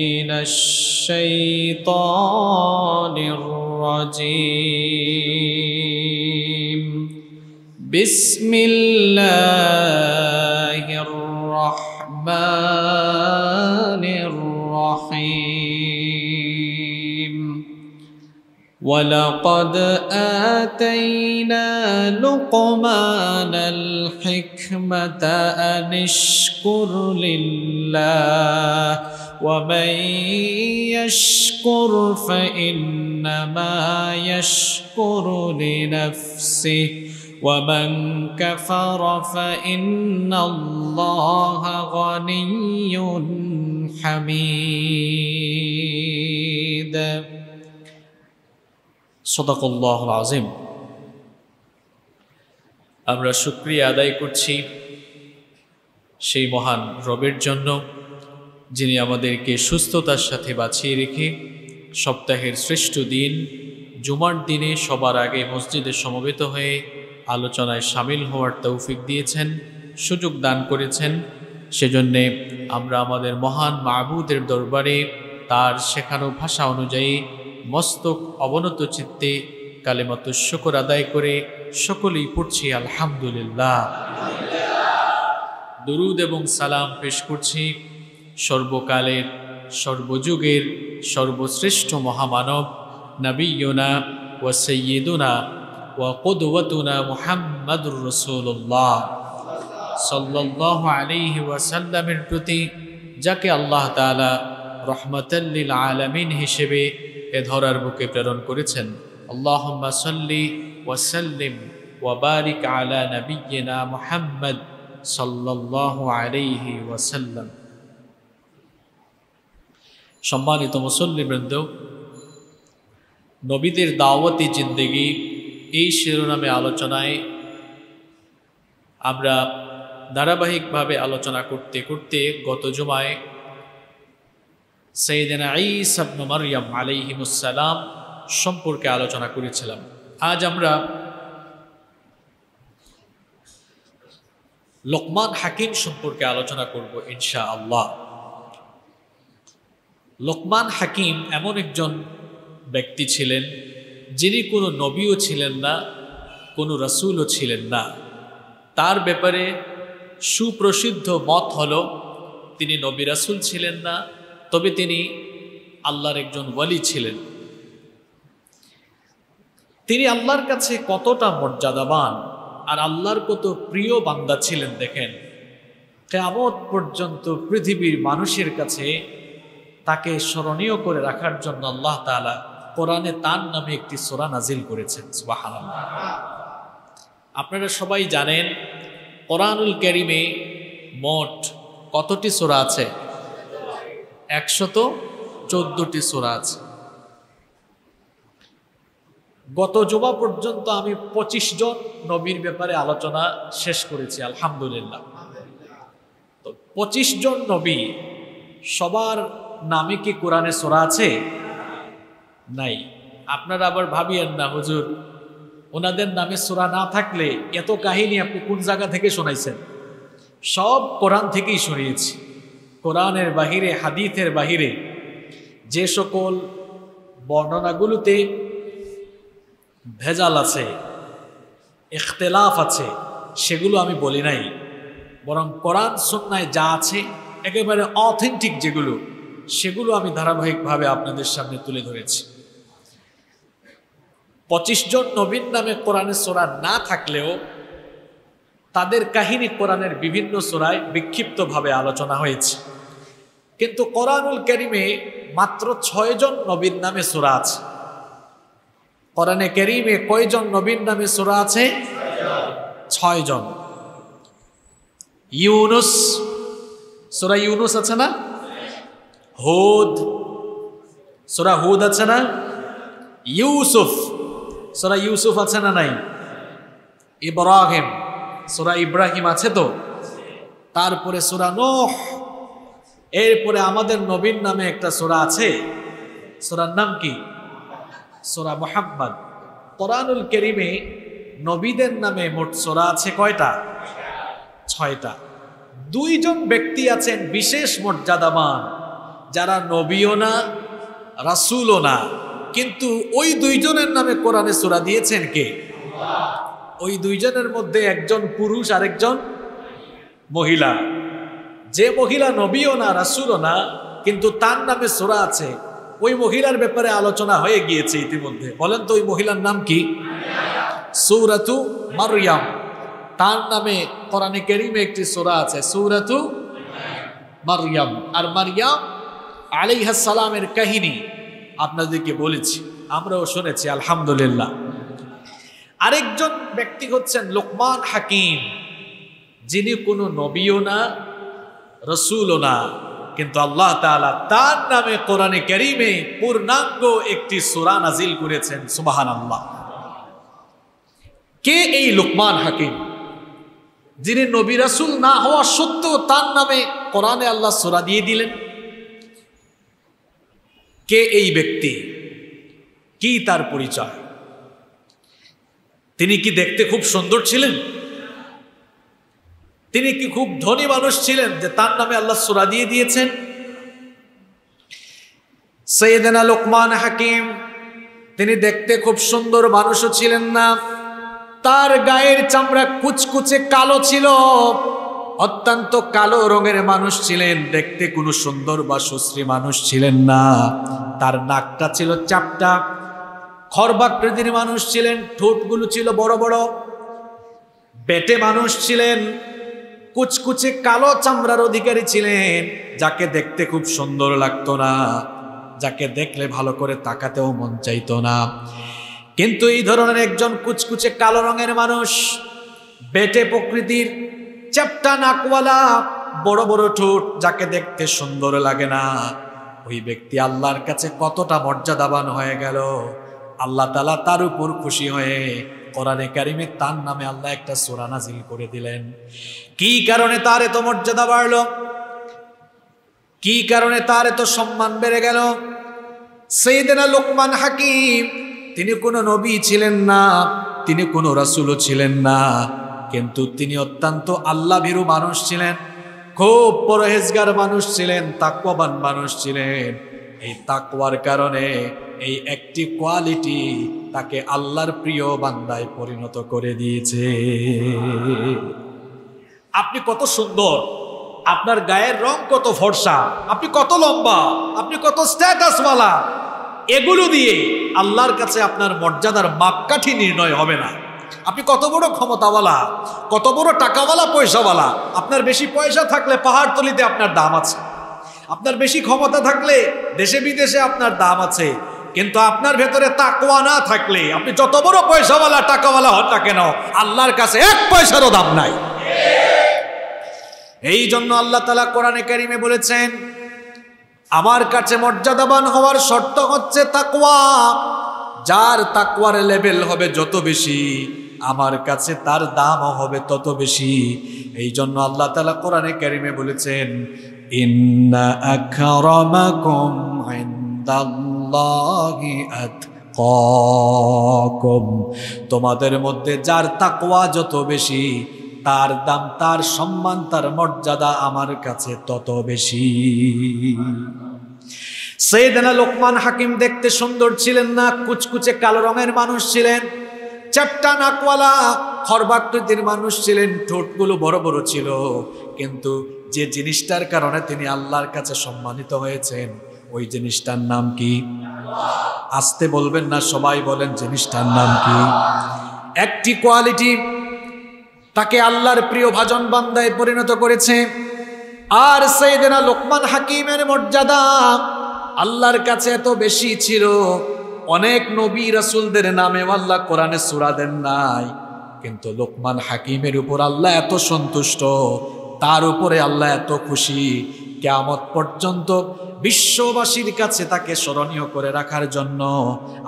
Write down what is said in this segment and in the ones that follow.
من الشيطان الرجيم بسم الله الرحمن الرحيم ولقد آتينا لقمان الحكمة أن اشكر لله ومن يشكر فإنما يشكر لنفسه ومن كفر فإن الله غني حميد صدق الله العظيم আমরা শুক্রিয়া আদায় করছি সেই মহান রবের জন্য যিনি আমাদেরকে সুস্থতার সাথে বাঁচিয়ে রেখে সপ্তাহের শ্রেষ্ঠ দিন জুমার দিনে সবার আগে মসজিদে সমবেত হয়ে আলোচনায় সামিল হওয়ার তৌফিক দিয়েছেন সুযোগ দান করেছেন সেজন্যে আমরা আমাদের মহান মাহবুদের দরবারে তার শেখানো ভাষা অনুযায়ী মস্তক অবনত চিত্তে কালেমত শকর আদায় করে সকলেই পড়ছি আলহামদুলিল্লাহ দুরুদ এবং সালাম পেশ করছি সর্বকালের সর্বযুগের সর্বশ্রেষ্ঠ মহামানব নবীনা ও সৈয়দুনা ও কদুয়া মোহাম্মদুর রসুল্লাহ সাল্লাহ আলী ওয়াসাল্লামের প্রতি যাকে আল্লাহ তালা রহমতাল্লিল আলমিন হিসেবে এ ধরার বুকে প্রেরণ করেছেন আল্লাহ সাল্লি ওয়াসাল্লিম ওয়াবারিক আলা নবীনা মোহাম্মদ সাল্লাহ আলিহি ওয়াসাল্লাম সম্মানিত মুসল্লিবৃন্দ নবীদের দাওয়াতি জিন্দেগি এই শিরোনামে আলোচনায় আমরা ধারাবাহিকভাবে আলোচনা করতে করতে গত জুমায় সৈয়দেনা ইসাবন মারিয়াম আলাইহিমুসালাম সম্পর্কে আলোচনা করেছিলাম আজ আমরা লোকমান হাকিম সম্পর্কে আলোচনা করব ইনশা আল্লাহ লোকমান হাকিম এমন একজন ব্যক্তি ছিলেন যিনি কোনো নবীও ছিলেন না কোনো রসুলও ছিলেন না তার ব্যাপারে সুপ্রসিদ্ধ মত হল তিনি নবী রাসুল ছিলেন না তবে তিনি আল্লাহর একজন ওয়ালি ছিলেন তিনি আল্লাহর কাছে কতটা মর্যাদাবান আর আল্লাহর কত প্রিয় বান্দা ছিলেন দেখেন কেমন পর্যন্ত পৃথিবীর মানুষের কাছে তাকে স্মরণীয় করে রাখার জন্য আল্লাহ তালা কোরআনে তার নামে একটি সোরা নাজিল করেছেন সুবাহান আপনারা সবাই জানেন কোরআনুল ক্যারিমে মোট কতটি সোরা আছে একশত চোদ্দটি সোরা আছে গত জোবা পর্যন্ত আমি ২৫ জন নবীর ব্যাপারে আলোচনা শেষ করেছি আলহামদুলিল্লাহ তো পঁচিশ জন নবী সবার নামে কি কোরআনে সোরা আছে নাই আপনারা আবার ভাবিয়েন না হুজুর ওনাদের নামে সোরা না থাকলে এত কাহিনী আপনি কোন জায়গা থেকে শোনাইছেন সব কোরআন থেকেই শুনিয়েছি কোরআনের বাহিরে হাদিথের বাহিরে যে সকল বর্ণনাগুলোতে ভেজাল আছে এখতেলাফ আছে সেগুলো আমি বলি নাই বরং কোরআন সন্ন্যায় যা আছে একেবারে অথেন্টিক যেগুলো সেগুলো আমি ধারাবাহিকভাবে আপনাদের সামনে তুলে ধরেছি পঁচিশ জন নবীন নামে কোরআনে সোরা না থাকলেও তাদের কাহিনী কোরআনের বিভিন্ন সোরায় বিক্ষিপ্তভাবে আলোচনা হয়েছে কিন্তু কোরআনুল করিমে মাত্র ছয়জন নবীন নামে সোরা আছে কোরআনে করিমে কয়জন নবীন নামে সোরা আছে ছয়জন ইউনুস সোরা ইউনুস আছে না হুদ সোরা হুদ আছে না ইউসুফ সোরা ইউসুফ আছে না নাই ইব্রাহিম সোরা ইব্রাহিম আছে তো তারপরে সোরা নোহ এরপরে আমাদের নবীন নামে একটা সোরা আছে সোরার নাম কি সোরা মোহাম্মদ তোরানুল কেরিমে নবীদের নামে মোট সোরা আছে কয়টা ছয়টা দুইজন ব্যক্তি আছেন বিশেষ মর্যাদাবান যারা নবীও না রাসুলও না কিন্তু ওই দুইজনের নামে কোরআনে সুরা দিয়েছেন কে ওই দুইজনের মধ্যে একজন পুরুষ আরেকজন মহিলা যে মহিলা নবীও না রাসুলও না কিন্তু তার নামে সোরা আছে ওই মহিলার ব্যাপারে আলোচনা হয়ে গিয়েছে ইতিমধ্যে বলেন তো ওই মহিলার নাম কি সৌরাতু মারিয়াম তার নামে কোরআনে কেরিমে একটি সোরা আছে সৌরাতু মারিয়াম আর মারিয়াম সালামের কাহিনী আপনাদেরকে বলেছি আমরাও শুনেছি আলহামদুলিল্লাহ আরেকজন ব্যক্তি হচ্ছেন লোকমান হাকিম যিনি কোনো নবীও না রসুলও না কিন্তু আল্লাহ তালা তার নামে কোরআনে কারিমে পূর্ণাঙ্গ একটি সুরা নাজিল করেছেন সুবাহান আল্লাহ কে এই লোকমান হাকিম যিনি নবী রাসুল না হওয়া সত্ত্বেও তার নামে কোরআনে আল্লাহ সুরা দিয়ে দিলেন কে এই ব্যক্তি কি তার পরিচয় তিনি কি দেখতে খুব সুন্দর ছিলেন তিনি কি খুব ধনী মানুষ ছিলেন যে তার নামে আল্লাহ সুরা দিয়ে দিয়েছেন সৈয়দেনা লোকমান হাকিম তিনি দেখতে খুব সুন্দর মানুষও ছিলেন না তার গায়ের চামড়া কুচকুচে কালো ছিল অত্যন্ত কালো রঙের মানুষ ছিলেন দেখতে কোনো সুন্দর বা সুশ্রী মানুষ ছিলেন না তার নাকটা ছিল চাপটা খরবাকৃতির মানুষ ছিলেন ঠোঁটগুলো ছিল বড় বড় বেটে মানুষ ছিলেন কুচকুচে কালো চামড়ার অধিকারী ছিলেন যাকে দেখতে খুব সুন্দর লাগতো না যাকে দেখলে ভালো করে তাকাতেও মন চাইতো না কিন্তু এই ধরনের একজন কুচকুচে কালো রঙের মানুষ বেটে প্রকৃতির চ্যাপটা নাকওয়ালা বড় বড় ঠোঁট যাকে দেখতে সুন্দর লাগে না ওই ব্যক্তি আল্লাহর কাছে কতটা মর্যাদাবান হয়ে গেল আল্লাহ তালা তার উপর খুশি হয়ে কোরআনে কারিমে তার নামে আল্লাহ একটা সোরানাজিল করে দিলেন কি কারণে তার এত মর্যাদা বাড়ল কি কারণে তার এত সম্মান বেড়ে গেল সেইদেনা লোকমান হাকিম তিনি কোনো নবী ছিলেন না তিনি কোনো রাসুলও ছিলেন না কিন্তু তিনি অত্যন্ত আল্লাভীরু মানুষ ছিলেন খুব পরহেজগার মানুষ ছিলেন তাকওয়াবান মানুষ ছিলেন এই তাকওয়ার কারণে এই একটি কোয়ালিটি তাকে আল্লাহর প্রিয় বান্দায় পরিণত করে দিয়েছে আপনি কত সুন্দর আপনার গায়ের রং কত ফর্সা আপনি কত লম্বা আপনি কত স্ট্যাটাসওয়ালা এগুলো দিয়ে আল্লাহর কাছে আপনার মর্যাদার মাপকাঠি নির্ণয় হবে না আপনি কত বড় ক্ষমতাওয়ালা কত বড় টাকাওয়ালা পয়সাওয়ালা আপনার বেশি পয়সা থাকলে পাহাড়তলিতে আপনার দাম আছে আপনার বেশি ক্ষমতা থাকলে দেশে বিদেশে আপনার দাম আছে কিন্তু আপনার ভেতরে তাকওয়া না থাকলে আপনি যত বড় পয়সাওয়ালা টাকাওয়ালা হন না কেন আল্লাহর কাছে এক পয়সারও দাম নাই এই জন্য আল্লাহ তালা কোরআনে কারিমে বলেছেন আমার কাছে মর্যাদাবান হওয়ার শর্ত হচ্ছে তাকওয়া যার তাকওয়ার লেভেল হবে যত বেশি আমার কাছে তার দামও হবে তত বেশি এই জন্য আল্লাহ তালা কোরআনে ক্যারিমে বলেছেন ইন্না কম তোমাদের মধ্যে যার তাকোয়া যত বেশি তার দাম তার সম্মান তার মর্যাদা আমার কাছে তত বেশি দেনা লোকমান হাকিম দেখতে সুন্দর ছিলেন না কুচকুচে কালো রঙের মানুষ ছিলেন চ্যাপটা নাকওয়ালা খরবাকৃতির মানুষ ছিলেন ঠোঁটগুলো বড় বড় ছিল কিন্তু যে জিনিসটার কারণে তিনি আল্লাহর কাছে সম্মানিত হয়েছেন ওই জিনিসটার নাম কি আসতে বলবেন না সবাই বলেন জিনিসটার নাম কি একটি কোয়ালিটি তাকে আল্লাহর প্রিয় ভাজন বান্দায় পরিণত করেছে আর সেই দেনা লোকমান হাকিমের মর্যাদা আল্লাহর কাছে এত বেশি ছিল অনেক নবী রাসুলদের নামে আল্লাহ কোরআনে সুরা দেন নাই কিন্তু লোকমান হাকিমের উপর আল্লাহ এত সন্তুষ্ট তার উপরে আল্লাহ এত খুশি কেয়ামত পর্যন্ত বিশ্ববাসীর কাছে তাকে স্মরণীয় করে রাখার জন্য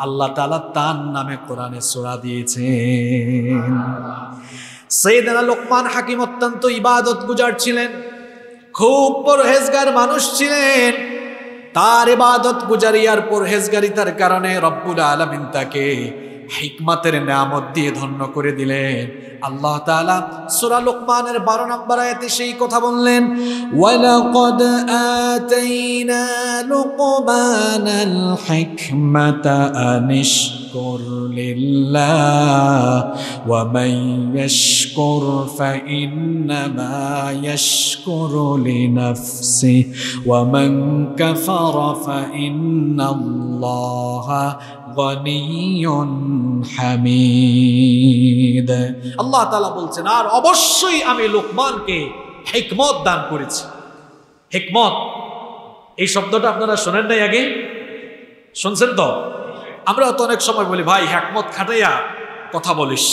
আল্লাহ তালা তার নামে কোরআনে দিয়েছে দিয়েছেন দেনা লোকমান হাকিম অত্যন্ত ইবাদত গুজার ছিলেন খুব পরহেজগার মানুষ ছিলেন তার ইবাদত গুজারিয়ার পরহেজগারিতার কারণে রব্বুল আলমিন তাকে হিকমতের নামত দিয়ে ধন্য করে দিলেন আল্লাহ তাআলা সূরা লোকমানের বারো নম্বর আয়াতে সেই কথা বললেন ওয়ালাকাদ আনিশ يشكر لله ومن يشكر فإنما يشكر لنفسه ومن كفر فإن الله غني حميد الله تعالى বলছেন আর أمي لقمان كي حكمات دان করেছি حكمات এই শব্দটা আপনারা শোনেন নাই আগে শুনছেন তো আমরা তো অনেক সময় বলি ভাই হ্যাকমত খাটাইয়া কথা বলিস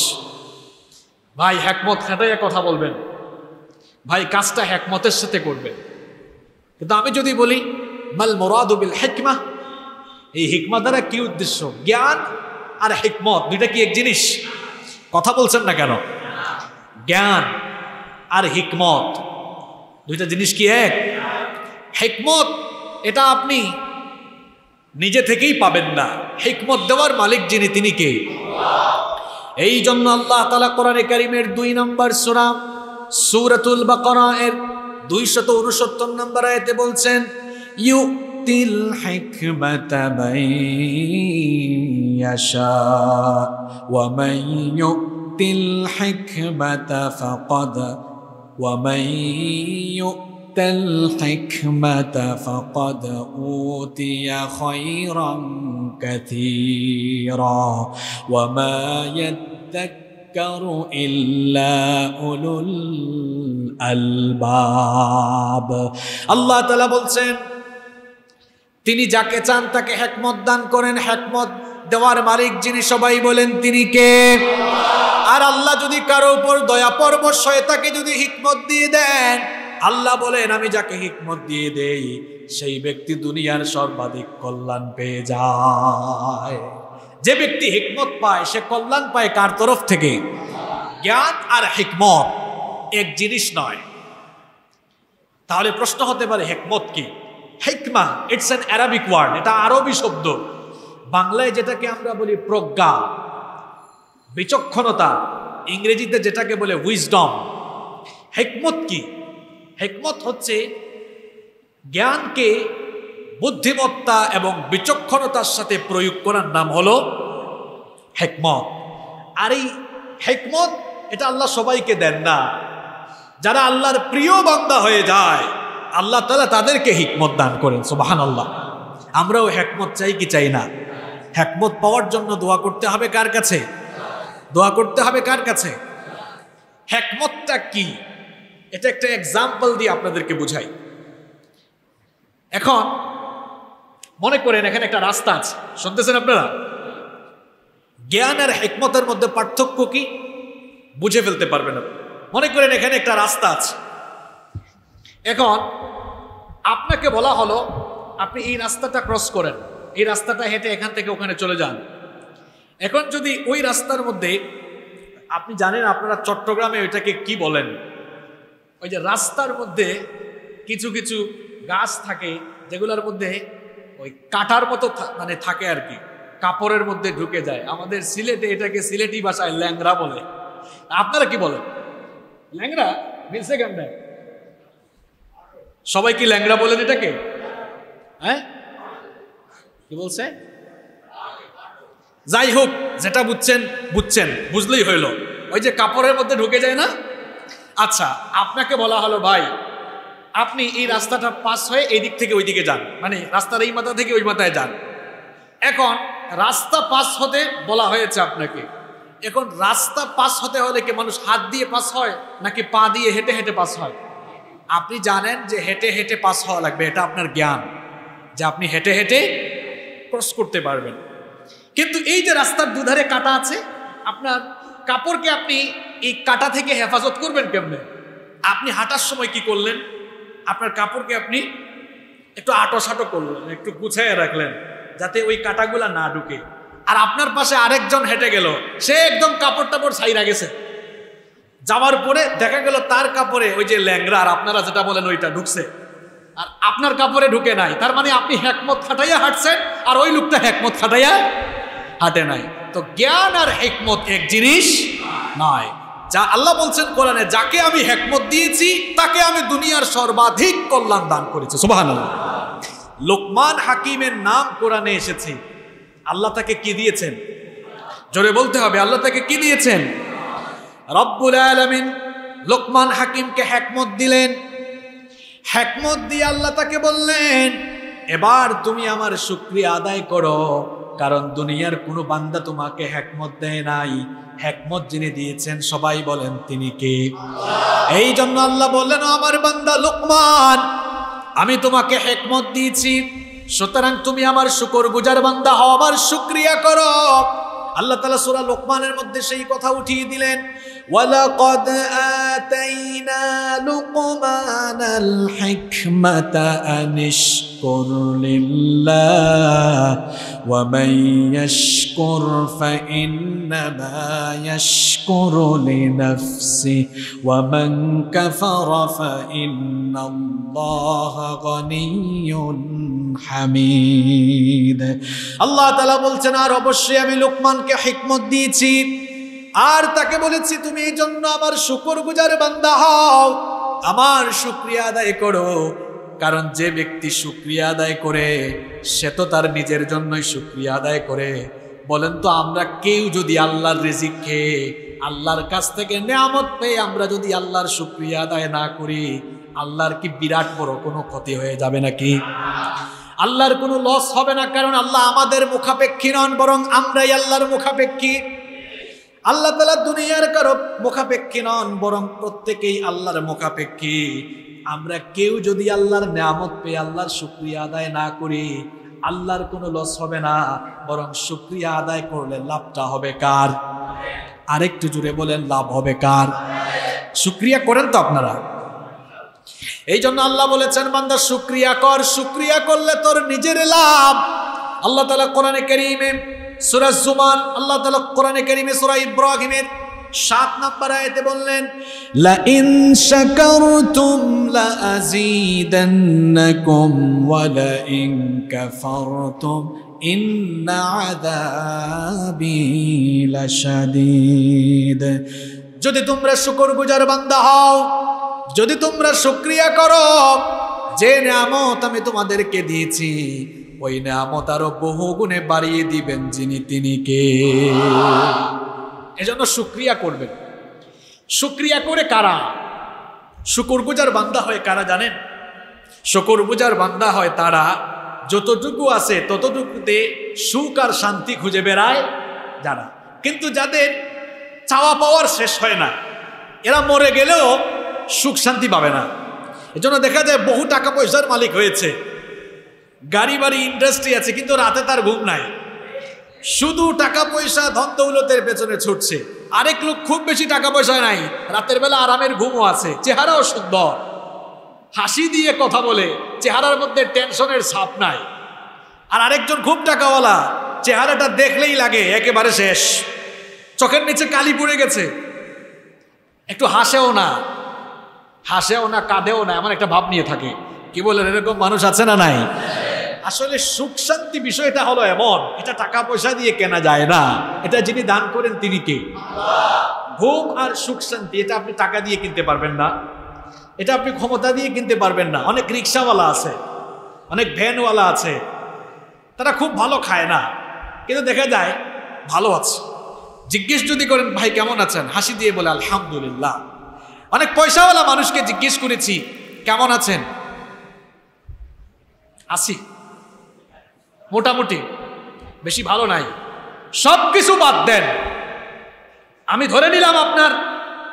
ভাই হ্যাকমত খাটাইয়া কথা বলবেন ভাই কাজটা হ্যাকমতের সাথে করবেন কিন্তু আমি যদি বলি মাল মরাদুবিল হেকমা এই হিকমা দ্বারা কি উদ্দেশ্য জ্ঞান আর হিকমত দুইটা কি এক জিনিস কথা বলছেন না কেন জ্ঞান আর হিকমত দুইটা জিনিস কি এক হেকমত এটা আপনি নিজে থেকেই পাবেন না হিকমত দেওয়ার মালিক যিনি তিনি কে এই জন্য আল্লাহ তালা কোরআনে কারিমের দুই নম্বর সুরাম সুরাতুল বাকরা এর দুই শত উনসত্তর নম্বর আয়তে বলছেন ইউ তিল হিকমত ইয়াশা ওয়া মান ইউতিল হিকমত ফাকাদ ওয়া মান أُوتَ الْحِكْمَةَ فَقَدْ أُوتِيَ خَيْرًا كَثِيرًا وَمَا يَذَّكَّرُ إِلَّا أُولُو الْأَلْبَابِ আল্লাহ তাআলা বলছেন তিনি যাকে চান তাকে হেকমত দান করেন হেকমত দেওয়ার মালিক যিনি সবাই বলেন তিনি কে আর আল্লাহ যদি কারো উপর দয়া পর্ব হয়ে তাকে যদি হিকমত দিয়ে দেন আল্লাহ বলেন আমি যাকে হিকমত দিয়ে দেই সেই ব্যক্তি দুনিয়ার সর্বাধিক কল্যাণ পেয়ে যায় যে ব্যক্তি হিকমত পায় সে কল্যাণ পায় কার তরফ থেকে জ্ঞান আর হিকমত এক জিনিস নয় তাহলে প্রশ্ন হতে পারে হেকমত কি হেকমা ইটস অ্যান অ্যারাবিক ওয়ার্ড এটা আরবি শব্দ বাংলায় যেটাকে আমরা বলি প্রজ্ঞা বিচক্ষণতা ইংরেজিতে যেটাকে বলে উইজডম হেকমত কি হেকমত হচ্ছে জ্ঞানকে বুদ্ধিমত্তা এবং বিচক্ষণতার সাথে প্রয়োগ করার নাম হলো হেকমত আর এই হেকমত এটা আল্লাহ সবাইকে দেন না যারা আল্লাহর প্রিয় বান্দা হয়ে যায় আল্লাহ তালা তাদেরকে হিকমত দান করেন সোবাহান আল্লাহ আমরাও হেকমত চাই কি চাই না হেকমত পাওয়ার জন্য দোয়া করতে হবে কার কাছে দোয়া করতে হবে কার কাছে হেকমতটা কি এটা একটা এক্সাম্পল দিয়ে আপনাদেরকে বুঝাই এখন মনে করেন এখানে একটা রাস্তা আছে শুনতেছেন আপনারা জ্ঞান আর হেকমতের মধ্যে পার্থক্য কি বুঝে ফেলতে পারবেন আপনি মনে করেন এখানে একটা রাস্তা আছে এখন আপনাকে বলা হলো আপনি এই রাস্তাটা ক্রস করেন এই রাস্তাটা হেঁটে এখান থেকে ওখানে চলে যান এখন যদি ওই রাস্তার মধ্যে আপনি জানেন আপনারা চট্টগ্রামে ওইটাকে কি বলেন ওই যে রাস্তার মধ্যে কিছু কিছু গাছ থাকে যেগুলোর মধ্যে ওই কাটার মতো মানে থাকে আর কি কাপড়ের মধ্যে ঢুকে যায় আমাদের সিলেটে এটাকে সিলেটি ভাষায় ল্যাংরা বলে আপনারা কি বলেন ল্যাংরা মিলছে কেন সবাই কি ল্যাংরা বলেন এটাকে হ্যাঁ কি বলছে যাই হোক যেটা বুঝছেন বুঝছেন বুঝলেই হইল ওই যে কাপড়ের মধ্যে ঢুকে যায় না আচ্ছা আপনাকে বলা হলো ভাই আপনি এই রাস্তাটা পাস হয়ে এই দিক থেকে ওই দিকে যান মানে রাস্তার এই মাথা থেকে ওই মাথায় যান এখন রাস্তা পাস হতে বলা হয়েছে আপনাকে এখন রাস্তা পাস হতে হলে কি মানুষ হাত দিয়ে পাস হয় নাকি পা দিয়ে হেঁটে হেঁটে পাস হয় আপনি জানেন যে হেঁটে হেঁটে পাস হওয়া লাগবে এটা আপনার জ্ঞান যে আপনি হেঁটে হেঁটে ক্রস করতে পারবেন কিন্তু এই যে রাস্তার দুধারে কাটা আছে আপনার কাপড়কে আপনি এই কাটা থেকে হেফাজত করবেন কেমনে আপনি হাঁটার সময় কি করলেন আপনার কাপড়কে আপনি একটু আটো সাটো করলেন একটু গুছাইয়া রাখলেন যাতে ওই কাটাগুলা না ঢুকে আর আপনার পাশে আরেকজন হেঁটে গেল সে একদম কাপড় টাপড় সাইরা গেছে যাওয়ার পরে দেখা গেল তার কাপড়ে ওই যে ল্যাংরা আর আপনারা যেটা বলেন ওইটা ঢুকছে আর আপনার কাপড়ে ঢুকে নাই তার মানে আপনি হ্যাকমত খাটাইয়া হাঁটছেন আর ওই লোকটা হ্যাকমত খাটাইয়া হাঁটে নাই তো জ্ঞান আর হেকমত এক জিনিস নয় যা আল্লাহ বলছেন কোরআনে যাকে আমি হেকমত দিয়েছি তাকে আমি দুনিয়ার সর্বাধিক কল্যাণ দান করেছি সুবাহান লোকমান হাকিমের নাম কোরআনে এসেছে আল্লাহ তাকে কি দিয়েছেন জোরে বলতে হবে আল্লাহ তাকে কি দিয়েছেন রব্বুল আলমিন লোকমান হাকিমকে হেকমত দিলেন হেকমত দিয়ে আল্লাহ তাকে বললেন এবার তুমি আমার শুক্রিয়া আদায় করো কারণ দুনিয়ার কোনো বান্দা তোমাকে হ্যাকমত দেয় নাই হ্যাকমত যিনি দিয়েছেন সবাই বলেন তিনি কে এই জন্য আল্লাহ বললেন আমার বান্দা লোকমান আমি তোমাকে হেকমত দিয়েছি সুতরাং তুমি আমার শুকর গুজার বান্দা হও আমার শুক্রিয়া কর আল্লাহ তালা সুরা লোকমানের মধ্যে সেই কথা উঠিয়ে দিলেন ولقد آتينا لقمان يشكر لله ومن يشكر فإنما يشكر لنفسه ومن كفر فإن الله غني حميد الله تعالى بلتنا رب অবশ্যই আমি লোকমানকে হিকমত দিয়েছি আর তাকে বলেছি তুমি এই জন্য আমার শুকর গুজার বান্দা হও আমার শুক্রিয়া আদায় করো কারণ যে ব্যক্তি সুক্রিয়া আদায় করে সে তো তার নিজের জন্যই সুক্রিয়া আদায় করে বলেন তো আমরা কেউ যদি আল্লাহর রেজিক খেয়ে আল্লাহর কাছ থেকে নেয়ামত পেয়ে আমরা যদি আল্লাহর সুক্রিয়া আদায় না করি আল্লাহর কি বিরাট বড় কোনো ক্ষতি হয়ে যাবে নাকি আল্লাহর কোনো লস হবে না কারণ আল্লাহ আমাদের মুখাপেক্ষী নন বরং আমরাই আল্লাহর মুখাপেক্ষী আল্লাহ তালা দুনিয়ার কারো মুখাপেক্ষী নন বরং প্রত্যেকেই আল্লাহর মুখাপেক্ষী আমরা কেউ যদি আল্লাহর নিয়ামত পেয়ে আল্লাহর শুক্রিয়া আদায় না করি আল্লাহর কোনো লস হবে না বরং শুক্রিয়া আদায় করলে লাভটা হবে কার আরেকটু জুড়ে বলেন লাভ হবে কার শুক্রিয়া করেন তো আপনারা এই জন্য আল্লাহ বলেছেন বান্দা শুক্রিয়া কর শুক্রিয়া করলে তোর নিজের লাভ আল্লাহ তালা কোরআনে করিমে সুরাজ জুমান আল্লাহ তালা কোরআনে করিমে সুরা ইব্রাহিমের সাত নাম্বার আয়াতে বললেন লা ইন শাকারতুম লা আযীদান্নাকুম ওয়া লা ইন কাফারতুম ইন্না আযাবি লাশাদীদ যদি তোমরা শুকরগুজার বান্দা হও যদি তোমরা শুকরিয়া করো যে নামত আমি তোমাদেরকে দিয়েছি ওই নামত আরো বহু গুণে বাড়িয়ে দিবেন যিনি তিনি কে এজন্য সুক্রিয়া করবেন সুক্রিয়া করে কারা শুকুর গুজার বান্দা হয় কারা জানেন শুকুর গুজার বান্দা হয় তারা যতটুকু আছে ততটুকুতে সুখ আর শান্তি খুঁজে বেড়ায় যারা কিন্তু যাদের চাওয়া পাওয়ার শেষ হয় না এরা মরে গেলেও সুখ শান্তি পাবে না এজন্য দেখা যায় বহু টাকা পয়সার মালিক হয়েছে গাড়ি বাড়ি ইন্ডাস্ট্রি আছে কিন্তু রাতে তার ঘুম নাই শুধু টাকা পয়সা ধন দৌলতের পেছনে ছুটছে আরেক লোক খুব বেশি টাকা পয়সা নাই রাতের বেলা আরামের ঘুমও আছে চেহারাও সুন্দর হাসি দিয়ে কথা বলে চেহারার মধ্যে টেনশনের ছাপ নাই আর আরেকজন খুব টাকাওয়ালা চেহারাটা দেখলেই লাগে একেবারে শেষ চোখের নিচে কালি পড়ে গেছে একটু হাসেও না হাসেও না কাঁদেও না এমন একটা ভাব নিয়ে থাকে কি বলেন এরকম মানুষ আছে না নাই আসলে সুখ শান্তি বিষয়টা হলো এমন এটা টাকা পয়সা দিয়ে কেনা যায় না এটা যিনি দান করেন তিনি কে ভোগ আর সুখ শান্তি এটা আপনি টাকা দিয়ে কিনতে পারবেন না এটা আপনি ক্ষমতা দিয়ে কিনতে পারবেন না অনেক রিক্সাওয়ালা আছে অনেক ভ্যানওয়ালা আছে তারা খুব ভালো খায় না কিন্তু দেখা যায় ভালো আছে জিজ্ঞেস যদি করেন ভাই কেমন আছেন হাসি দিয়ে বলে আলহামদুলিল্লাহ অনেক পয়সাওয়ালা মানুষকে জিজ্ঞেস করেছি কেমন আছেন আসি মোটামুটি বেশি ভালো নাই সব কিছু বাদ দেন আমি ধরে নিলাম আপনার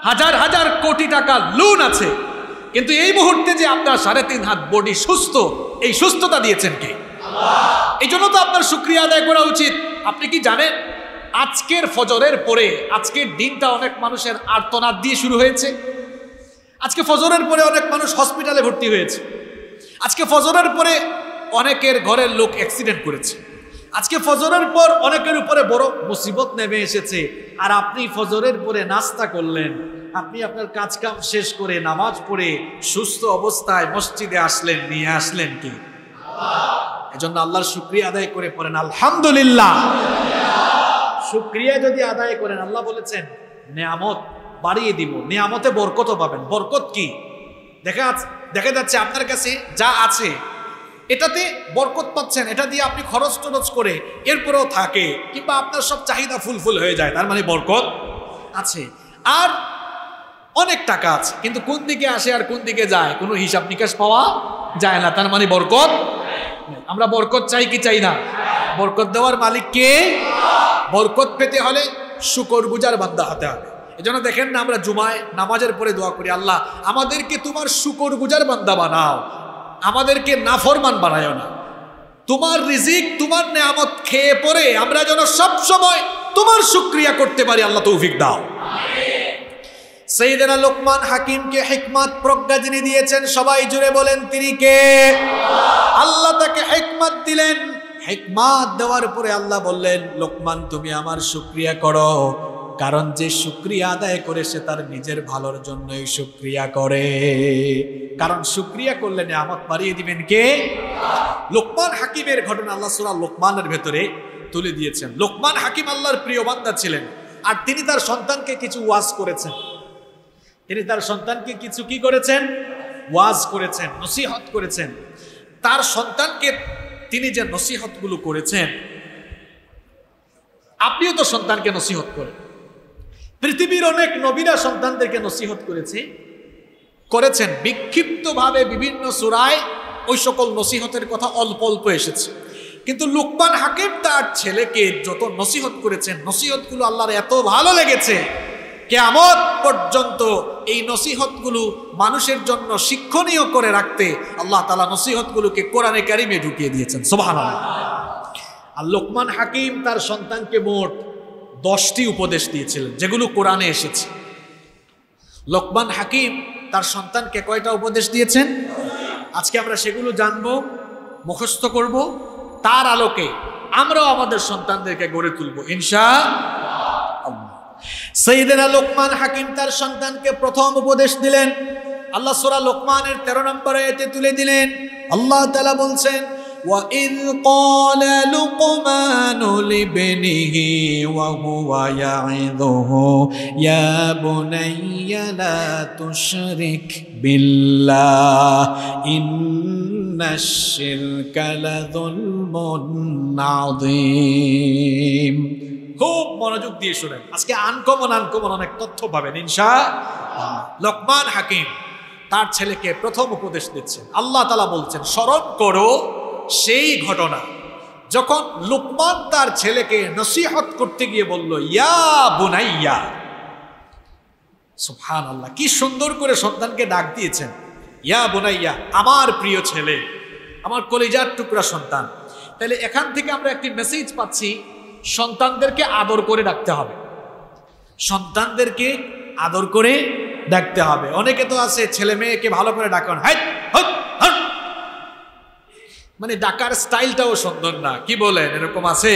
হাজার হাজার কোটি টাকা লুন আছে কিন্তু এই মুহূর্তে যে আপনার সাড়ে তিন হাত বডি সুস্থ এই সুস্থতা দিয়েছেন কে এই জন্য তো আপনার সুক্রিয়া আদায় করা উচিত আপনি কি জানেন আজকের ফজরের পরে আজকের দিনটা অনেক মানুষের আর্তনাদ দিয়ে শুরু হয়েছে আজকে ফজরের পরে অনেক মানুষ হসপিটালে ভর্তি হয়েছে আজকে ফজরের পরে অনেকের ঘরের লোক অ্যাক্সিডেন্ট করেছে আজকে ফজরের পর অনেকের উপরে বড় মুসিবত নেমে এসেছে আর আপনি ফজরের পরে নাস্তা করলেন আপনি আপনার কাজকাম শেষ করে নামাজ পড়ে সুস্থ অবস্থায় মসজিদে আসলেন নিয়ে আসলেন কি এজন্য আল্লাহর শুক্রিয়া আদায় করে পড়েন আলহামদুলিল্লাহ শুক্রিয়া যদি আদায় করেন আল্লাহ বলেছেন নেয়ামত বাড়িয়ে দিব নেয়ামতে বরকতও পাবেন বরকত কি দেখা দেখা যাচ্ছে আপনার কাছে যা আছে এটাতে বরকত পাচ্ছেন এটা দিয়ে আপনি খরচ টরচ করে এরপরেও থাকে কিংবা আপনার সব চাহিদা ফুলফুল হয়ে যায় তার মানে বরকত আছে আর অনেক টাকা আছে কিন্তু কোন দিকে আসে আর কোন দিকে যায় কোনো হিসাব নিকাশ পাওয়া যায় না তার মানে বরকত আমরা বরকত চাই কি চাই না বরকত দেওয়ার মালিক কে বরকত পেতে হলে শুকর বুজার বান্দা হতে হবে এই জন্য দেখেন না আমরা জুমায় নামাজের পরে দোয়া করি আল্লাহ আমাদেরকে তোমার শুকর গুজার বান্দা বানাও আমাদেরকে নাফরমান বানায় না তোমার রিজিক তোমার নেয়ামত খেয়ে পরে আমরা যেন সব সময় তোমার সুক্রিয়া করতে পারি আল্লাহ তৌফিক দাও সেইদেনা লোকমান হাকিমকে হেকমাত প্রজ্ঞা যিনি দিয়েছেন সবাই জুড়ে বলেন তিনি কে আল্লাহ তাকে হেকমাত দিলেন হেকমাত দেওয়ার পরে আল্লাহ বললেন লোকমান তুমি আমার সুক্রিয়া করো কারণ যে সুক্রিয়া আদায় করে সে তার নিজের ভালোর জন্যই সুক্রিয়া করে কারণ সুক্রিয়া করলে নিয়ামত পারিয়ে দিবেন কে লোকমান হাকিমের ঘটনা আল্লাহ সুরা লোকমানের ভেতরে তুলে দিয়েছেন লোকমান হাকিম আল্লাহর প্রিয় বান্দা ছিলেন আর তিনি তার সন্তানকে কিছু ওয়াজ করেছেন তিনি তার সন্তানকে কিছু কি করেছেন ওয়াজ করেছেন নসিহত করেছেন তার সন্তানকে তিনি যে নসিহতগুলো করেছেন আপনিও তো সন্তানকে নসিহত করেন পৃথিবীর অনেক নবীরা সন্তানদেরকে নসিহত করেছে করেছেন বিক্ষিপ্তভাবে বিভিন্ন সুরায় ওই সকল নসিহতের কথা অল্প অল্প এসেছে কিন্তু লুকমান হাকিম তার ছেলেকে যত নসিহত করেছেন নসিহতগুলো আল্লাহর এত ভালো লেগেছে কেমন পর্যন্ত এই নসিহতগুলো মানুষের জন্য শিক্ষণীয় করে রাখতে আল্লাহ তালা নসিহতগুলোকে কোরআনে ক্যারিমে ঢুকিয়ে দিয়েছেন সোভান আর লোকমান হাকিম তার সন্তানকে মোট দশটি উপদেশ দিয়েছিলেন যেগুলো কোরআনে এসেছে লোকমান হাকিম তার সন্তানকে কয়টা উপদেশ দিয়েছেন আজকে আমরা সেগুলো জানব মুখস্থ করব তার আলোকে আমরাও আমাদের সন্তানদেরকে গড়ে তুলব ইনশা সঈদেরা লোকমান হাকিম তার সন্তানকে প্রথম উপদেশ দিলেন আল্লাহ সোরা লোকমানের তেরো নম্বরে এতে তুলে দিলেন আল্লাহ তালা বলছেন وإذ قال لقمان لابنه وهو يعظه يا بني لا تشرك بالله إن الشرك لظلم عظيم খুব মনোযোগ দিয়ে শুনেন আজকে আনকমন আনকমন অনেক তথ্য পাবেন ইনসা লকমান হাকিম তার ছেলেকে প্রথম উপদেশ দিচ্ছেন আল্লাহ তালা বলছেন স্মরণ করো সেই ঘটনা যখন লুকমান তার ছেলেকে নসিহত করতে গিয়ে বলল ইয়া বোনাইয়া সুফান আল্লাহ কি সুন্দর করে সন্তানকে ডাক দিয়েছেন ইয়া বোনাইয়া আমার প্রিয় ছেলে আমার কলিজার টুকরা সন্তান তাহলে এখান থেকে আমরা একটি মেসেজ পাচ্ছি সন্তানদেরকে আদর করে ডাকতে হবে সন্তানদেরকে আদর করে ডাকতে হবে অনেকে তো আছে ছেলে মেয়েকে ভালো করে ডাকন হ্যাঁ মানে ডাকার স্টাইলটাও সুন্দর না কি বলেন এরকম আছে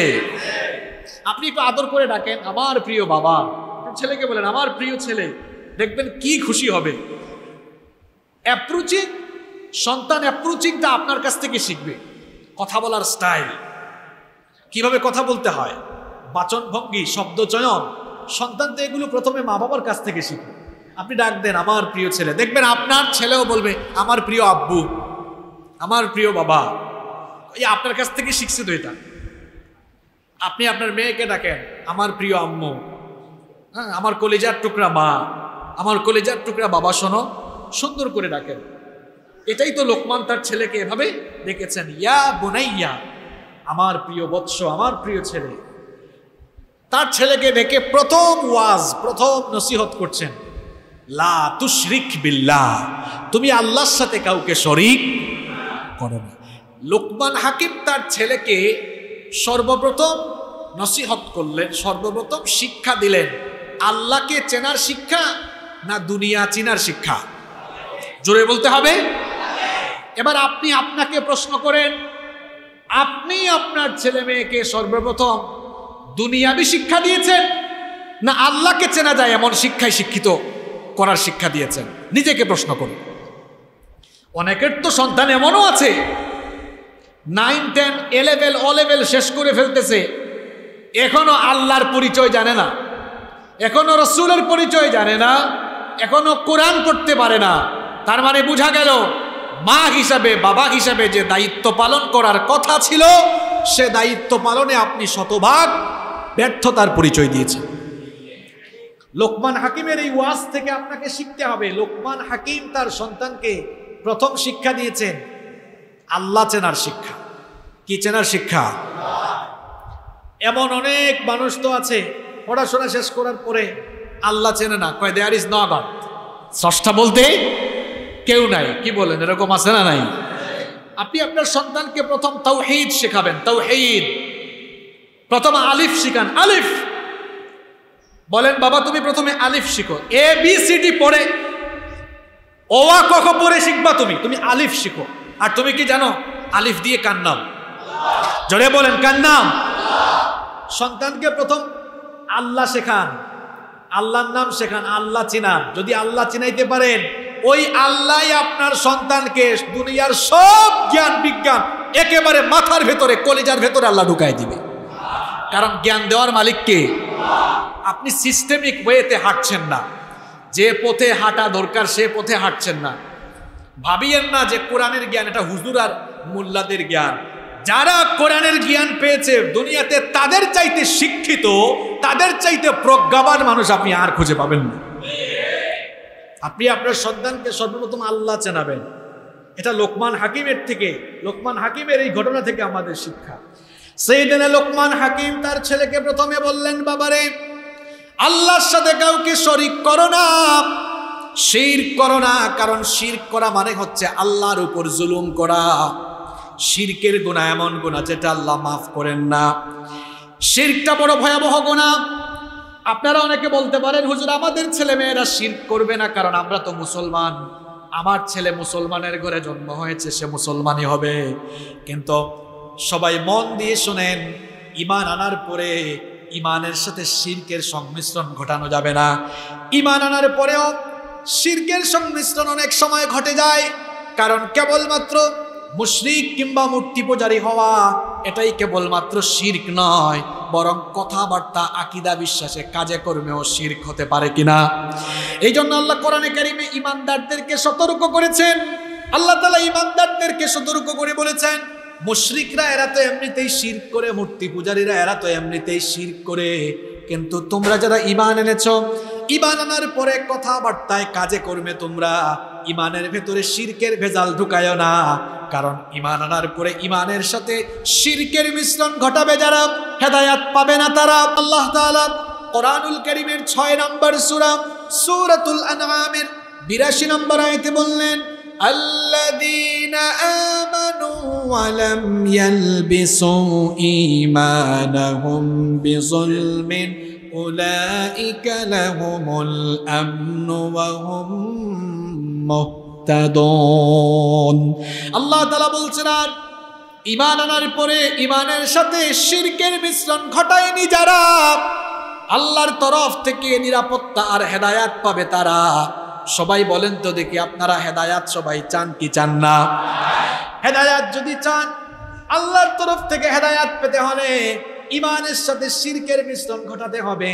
আপনি একটু আদর করে ডাকেন আমার প্রিয় বাবা ছেলেকে বলেন আমার প্রিয় ছেলে দেখবেন কি খুশি হবে অ্যাপ্রোচিং সন্তান অ্যাপ্রোচিংটা আপনার কাছ থেকে শিখবে কথা বলার স্টাইল কিভাবে কথা বলতে হয় বাচনভঙ্গি চয়ন সন্তান তো এগুলো প্রথমে মা বাবার কাছ থেকে শিখবে আপনি ডাক দেন আমার প্রিয় ছেলে দেখবেন আপনার ছেলেও বলবে আমার প্রিয় আব্বু আমার প্রিয় বাবা এই আপনার কাছ থেকে শিখছে তো এটা আপনি আপনার মেয়েকে ডাকেন আমার প্রিয় আম্মু হ্যাঁ আমার কলেজার টুকরা মা আমার কলেজার টুকরা বাবা শোনো সুন্দর করে ডাকেন এটাই তো লোকমান তার ছেলেকে এভাবে ডেকেছেন ইয়া বোনাইয়া আমার প্রিয় বৎস আমার প্রিয় ছেলে তার ছেলেকে ডেকে প্রথম ওয়াজ প্রথম নসিহত করছেন লা তুশরিক বিল্লাহ তুমি আল্লাহর সাথে কাউকে শরিক করো না লোকমান হাকিম তার ছেলেকে সর্বপ্রথম নসিহত করলেন সর্বপ্রথম শিক্ষা দিলেন আল্লাহকে চেনার শিক্ষা না দুনিয়া চিনার শিক্ষা জোরে বলতে হবে এবার আপনি আপনাকে প্রশ্ন করেন আপনি আপনার ছেলে মেয়েকে সর্বপ্রথম দুনিয়াবি শিক্ষা দিয়েছেন না আল্লাহকে চেনা যায় এমন শিক্ষায় শিক্ষিত করার শিক্ষা দিয়েছেন নিজেকে প্রশ্ন করুন অনেকের তো সন্তান এমনও আছে nine ten A level O level শেষ করে ফেলতেছে এখনও আল্লাহর পরিচয় জানে না এখনও রসুলের পরিচয় জানে না এখনও কোরআন পড়তে পারে না তার মানে বোঝা গেল মা হিসাবে বাবা হিসাবে যে দায়িত্ব পালন করার কথা ছিল সে দায়িত্ব পালনে আপনি শতভাগ ব্যর্থতার পরিচয় দিয়েছেন লোকমান হাকিমের এই ওয়াজ থেকে আপনাকে শিখতে হবে লোকমান হাকিম তার সন্তানকে প্রথম শিক্ষা দিয়েছেন আল্লাহ চেনার শিক্ষা কি চেনার শিক্ষা এমন অনেক মানুষ তো আছে পড়াশোনা শেষ করার পরে আল্লাহ চেনে না কয় দেয়ার ইজ নট গড বলতে কেউ নাই কি বলেন এরকম আছে না নাই আপনি আপনার সন্তানকে প্রথম তাও তাওহিদ শেখাবেন তাও তাওহিদ প্রথম আলিফ শিখান আলিফ বলেন বাবা তুমি প্রথমে আলিফ শিখো এ বি সি ডি পড়ে ওয়া কখ পড়ে শিখবা তুমি তুমি আলিফ শিখো আর তুমি কি জানো আলিফ দিয়ে কার নাম জোরে বলেন কার নাম সন্তানকে প্রথম আল্লাহ শেখান আল্লাহর নাম শেখান আল্লাহ চিনান যদি আল্লাহ চিনাইতে পারেন ওই আল্লাহ আপনার সন্তানকে দুনিয়ার সব জ্ঞান বিজ্ঞান একেবারে মাথার ভেতরে কলিজার ভেতরে আল্লাহ ঢুকাই দিবে কারণ জ্ঞান দেওয়ার মালিককে আপনি সিস্টেমিক ওয়েতে হাঁটছেন না যে পথে হাঁটা দরকার সে পথে হাঁটছেন না ভাবিয়েন না যে কোরআনের জ্ঞান এটা হুজুর আর মোল্লাদের জ্ঞান যারা কোরআনের জ্ঞান পেয়েছে দুনিয়াতে তাদের চাইতে শিক্ষিত তাদের চাইতে প্রজ্ঞাবান মানুষ আপনি আর খুঁজে পাবেন না আপনি আপনার সন্তানকে সর্বপ্রথম আল্লাহ চেনাবেন এটা লোকমান হাকিমের থেকে লোকমান হাকিমের এই ঘটনা থেকে আমাদের শিক্ষা সেই দিনে লোকমান হাকিম তার ছেলেকে প্রথমে বললেন বাবারে আল্লাহর সাথে কাউকে শরিক করো না শির করো না কারণ শির করা মানে হচ্ছে আল্লাহর উপর জুলুম করা শিরকের গোনা এমন গোনা যেটা আল্লাহ মাফ করেন না শিরকটা বড় ভয়াবহ গোনা আপনারা অনেকে বলতে পারেন হুজুর আমাদের ছেলে মেয়েরা শির করবে না কারণ আমরা তো মুসলমান আমার ছেলে মুসলমানের ঘরে জন্ম হয়েছে সে মুসলমানই হবে কিন্তু সবাই মন দিয়ে শোনেন ইমান আনার পরে ইমানের সাথে শিরকের সংমিশ্রণ ঘটানো যাবে না ইমান আনার পরেও শির্কের সংমিশ্রণ অনেক সময় ঘটে যায় কারণ কেবলমাত্র মুশরিক কিংবা মূর্তি পূজারি হওয়া এটাই কেবলমাত্র শির্ক নয় বরং কথাবার্তা আকিদা বিশ্বাসে কাজে কর্মেও শির্ক হতে পারে কিনা এই জন্য আল্লাহ কোরআনে কারিমে ইমানদারদেরকে সতর্ক করেছেন আল্লাহ তালা ইমানদারদেরকে সতর্ক করে বলেছেন মুশরিকরা এরা তো এমনিতেই শির করে মূর্তি পূজারীরা এরা তো এমনিতেই শির করে কিন্তু তোমরা যারা ইমান এনেছ ইমান আনার পরে কথাবার্তায় কাজে করবে তোমরা ইমানের ভেতরে শির্কের ভেজাল ঢুকায় না কারণ ইমান আনার পরে ইমানের সাথে শির্কের মিশ্রণ ঘটাবে যারা হেদায়াত পাবে না তারা আল্লাহ কোরআনুল করিমের ছয় নম্বর সুরাম সূরাতুল আনামের বিরাশি নম্বর আয়তে বললেন আল্লাহ أولئك لهم الأمن وهم মুহতাদুন আল্লাহ তাআলা বলছেন আর ঈমান আনার পরে ইমানের সাথে শিরকের মিশ্রণ ঘটায়নি যারা আল্লাহর তরফ থেকে নিরাপত্তা আর হেদায়াত পাবে তারা সবাই বলেন তো দেখি আপনারা হেদায়াত সবাই চান কি চান না হেদায়াত যদি চান আল্লাহর তরফ থেকে হেদায়াত পেতে হলে ইমানের সাথে শিরকের মিশ্রণ ঘটাতে হবে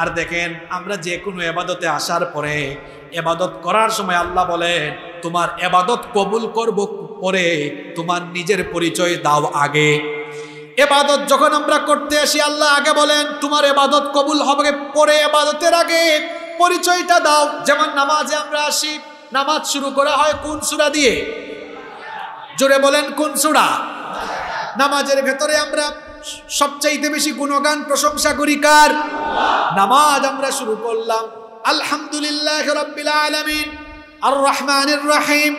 আর দেখেন আমরা যে কোনো এবাদতে আসার পরে এবাদত করার সময় আল্লাহ বলেন তোমার এবাদত কবুল করব পরে তোমার নিজের পরিচয় দাও আগে এবাদত যখন আমরা করতে আসি আল্লাহ আগে বলেন তোমার এবাদত কবুল হবে পরে এবাদতের আগে পরিচয়টা দাও যেমন নামাজে আমরা আসি নামাজ শুরু করা হয় কোন সুরা দিয়ে জোরে বলেন কোন সুরা নামাজের ভেতরে আমরা সবচাইতে বেশি গুণগান প্রশংসা করি কার নামাজ আমরা শুরু করলাম আলহামদুলিল্লাহ রব্বিল আলামিন আর রহমানির রহিম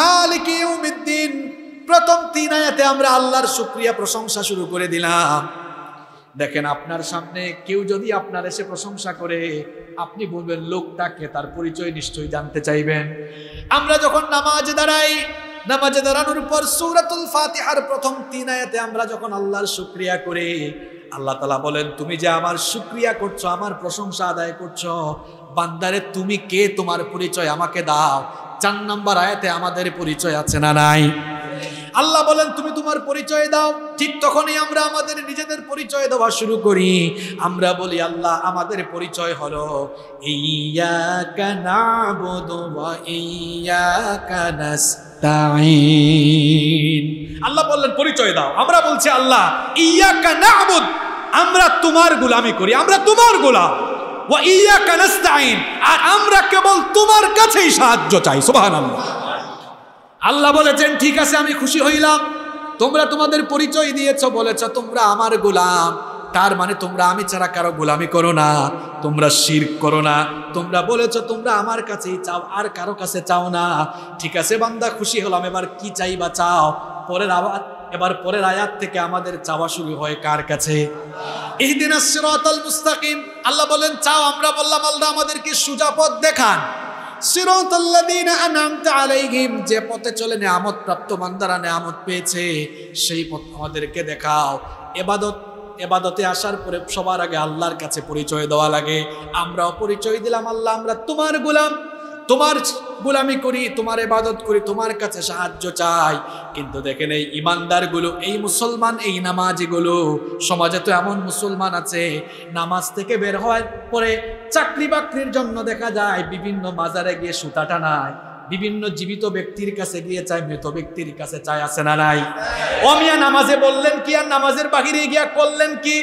মালিক ইউমিদ্দিন প্রথম তিন আয়াতে আমরা আল্লাহর শুক্রিয়া প্রশংসা শুরু করে দিলাম দেখেন আপনার সামনে কেউ যদি আপনার এসে প্রশংসা করে আপনি বলবেন লোকটাকে তার পরিচয় নিশ্চয়ই জানতে চাইবেন আমরা যখন নামাজ দাঁড়াই নামাজে দাঁড়ানোর পর সুরাতুল ফাতিহার প্রথম তিন আয়াতে আমরা যখন আল্লাহর শুক্রিয়া করি আল্লাহ তালা বলেন তুমি যে আমার শুক্রিয়া করছো আমার প্রশংসা আদায় করছো বান্দারে তুমি কে তোমার পরিচয় আমাকে দাও চার নম্বর আয়াতে আমাদের পরিচয় আছে না নাই আল্লাহ বলেন তুমি তোমার পরিচয় দাও ঠিক তখনই আমরা আমাদের নিজেদের পরিচয় দেওয়া শুরু করি আমরা বলি আল্লাহ আমাদের পরিচয় হলো আল্লাহ বললেন পরিচয় দাও আমরা বলছি আল্লাহ ইয়া কানাবুদ আমরা তোমার গোলামি করি আমরা তোমার গোলাম আর আমরা কেবল তোমার কাছেই সাহায্য চাই সুবহানাল্লাহ আল্লাহ বলেছেন ঠিক আছে আমি খুশি হইলাম তোমরা তোমাদের পরিচয় দিয়েছ বলেছ তোমরা আমার গোলাম তার মানে তোমরা আমি ছাড়া কারো গোলামি করো না তোমরা শির করো না তোমরা বলেছ তোমরা আমার কাছেই চাও আর কারো কাছে চাও না ঠিক আছে বান্দা খুশি হলাম এবার কি চাই বা চাও পরের আবার এবার পরের আয়াত থেকে আমাদের চাওয়া শুরু হয় কার কাছে এই দিন মুস্তাকিম আল্লাহ বলেন চাও আমরা বললাম আল্লাহ আমাদেরকে সুজাপথ দেখান যে পথে চলে নেয়ামত প্রাপ্ত বান্দারা নেয়ামত পেয়েছে সেই পথ আমাদেরকে দেখাও এবাদত এবাদতে আসার পরে সবার আগে আল্লাহর কাছে পরিচয় দেওয়া লাগে আমরাও পরিচয় দিলাম আল্লাহ আমরা তোমার গোলাম তোমার গুলামি করি তোমার এবাদত করি তোমার কাছে সাহায্য চাই কিন্তু দেখেন এই গুলো এই মুসলমান এই নামাজ এগুলো সমাজে তো এমন মুসলমান আছে নামাজ থেকে বের হওয়ার পরে চাকরি বাকরির জন্য দেখা যায় বিভিন্ন বাজারে গিয়ে সুতা টানায় বিভিন্ন জীবিত ব্যক্তির কাছে গিয়ে চায় মৃত ব্যক্তির কাছে চায় আছে না নাই অমিয়া নামাজে বললেন কি আর নামাজের বাহিরে গিয়া করলেন কি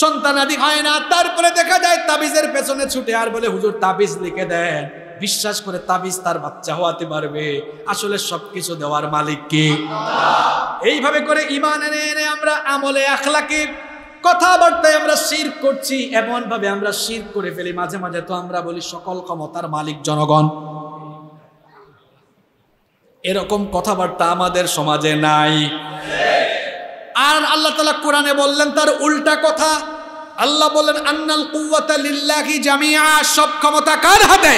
সন্তানাদি হয় না তারপরে দেখা যায় তাবিজের পেছনে ছুটে আর বলে হুজুর তাবিজ লিখে দেন বিশ্বাস করে তাবিজ তার বাচ্চা হওয়াতে পারবে আসলে সবকিছু দেওয়ার মালিক কে এইভাবে করে ইমান এনে এনে আমরা আমলে আখলাকে কথাবার্তায় আমরা শির করছি এমনভাবে আমরা শির করে ফেলি মাঝে মাঝে তো আমরা বলি সকল ক্ষমতার মালিক জনগণ এরকম কথাবার্তা আমাদের সমাজে নাই আর আল্লাহ তালা কোরআনে বললেন তার উল্টা কথা আল্লাহ বলেন আন্নাল কুয়াতা লিল্লাহি জামিয়া সব ক্ষমতা কার হাতে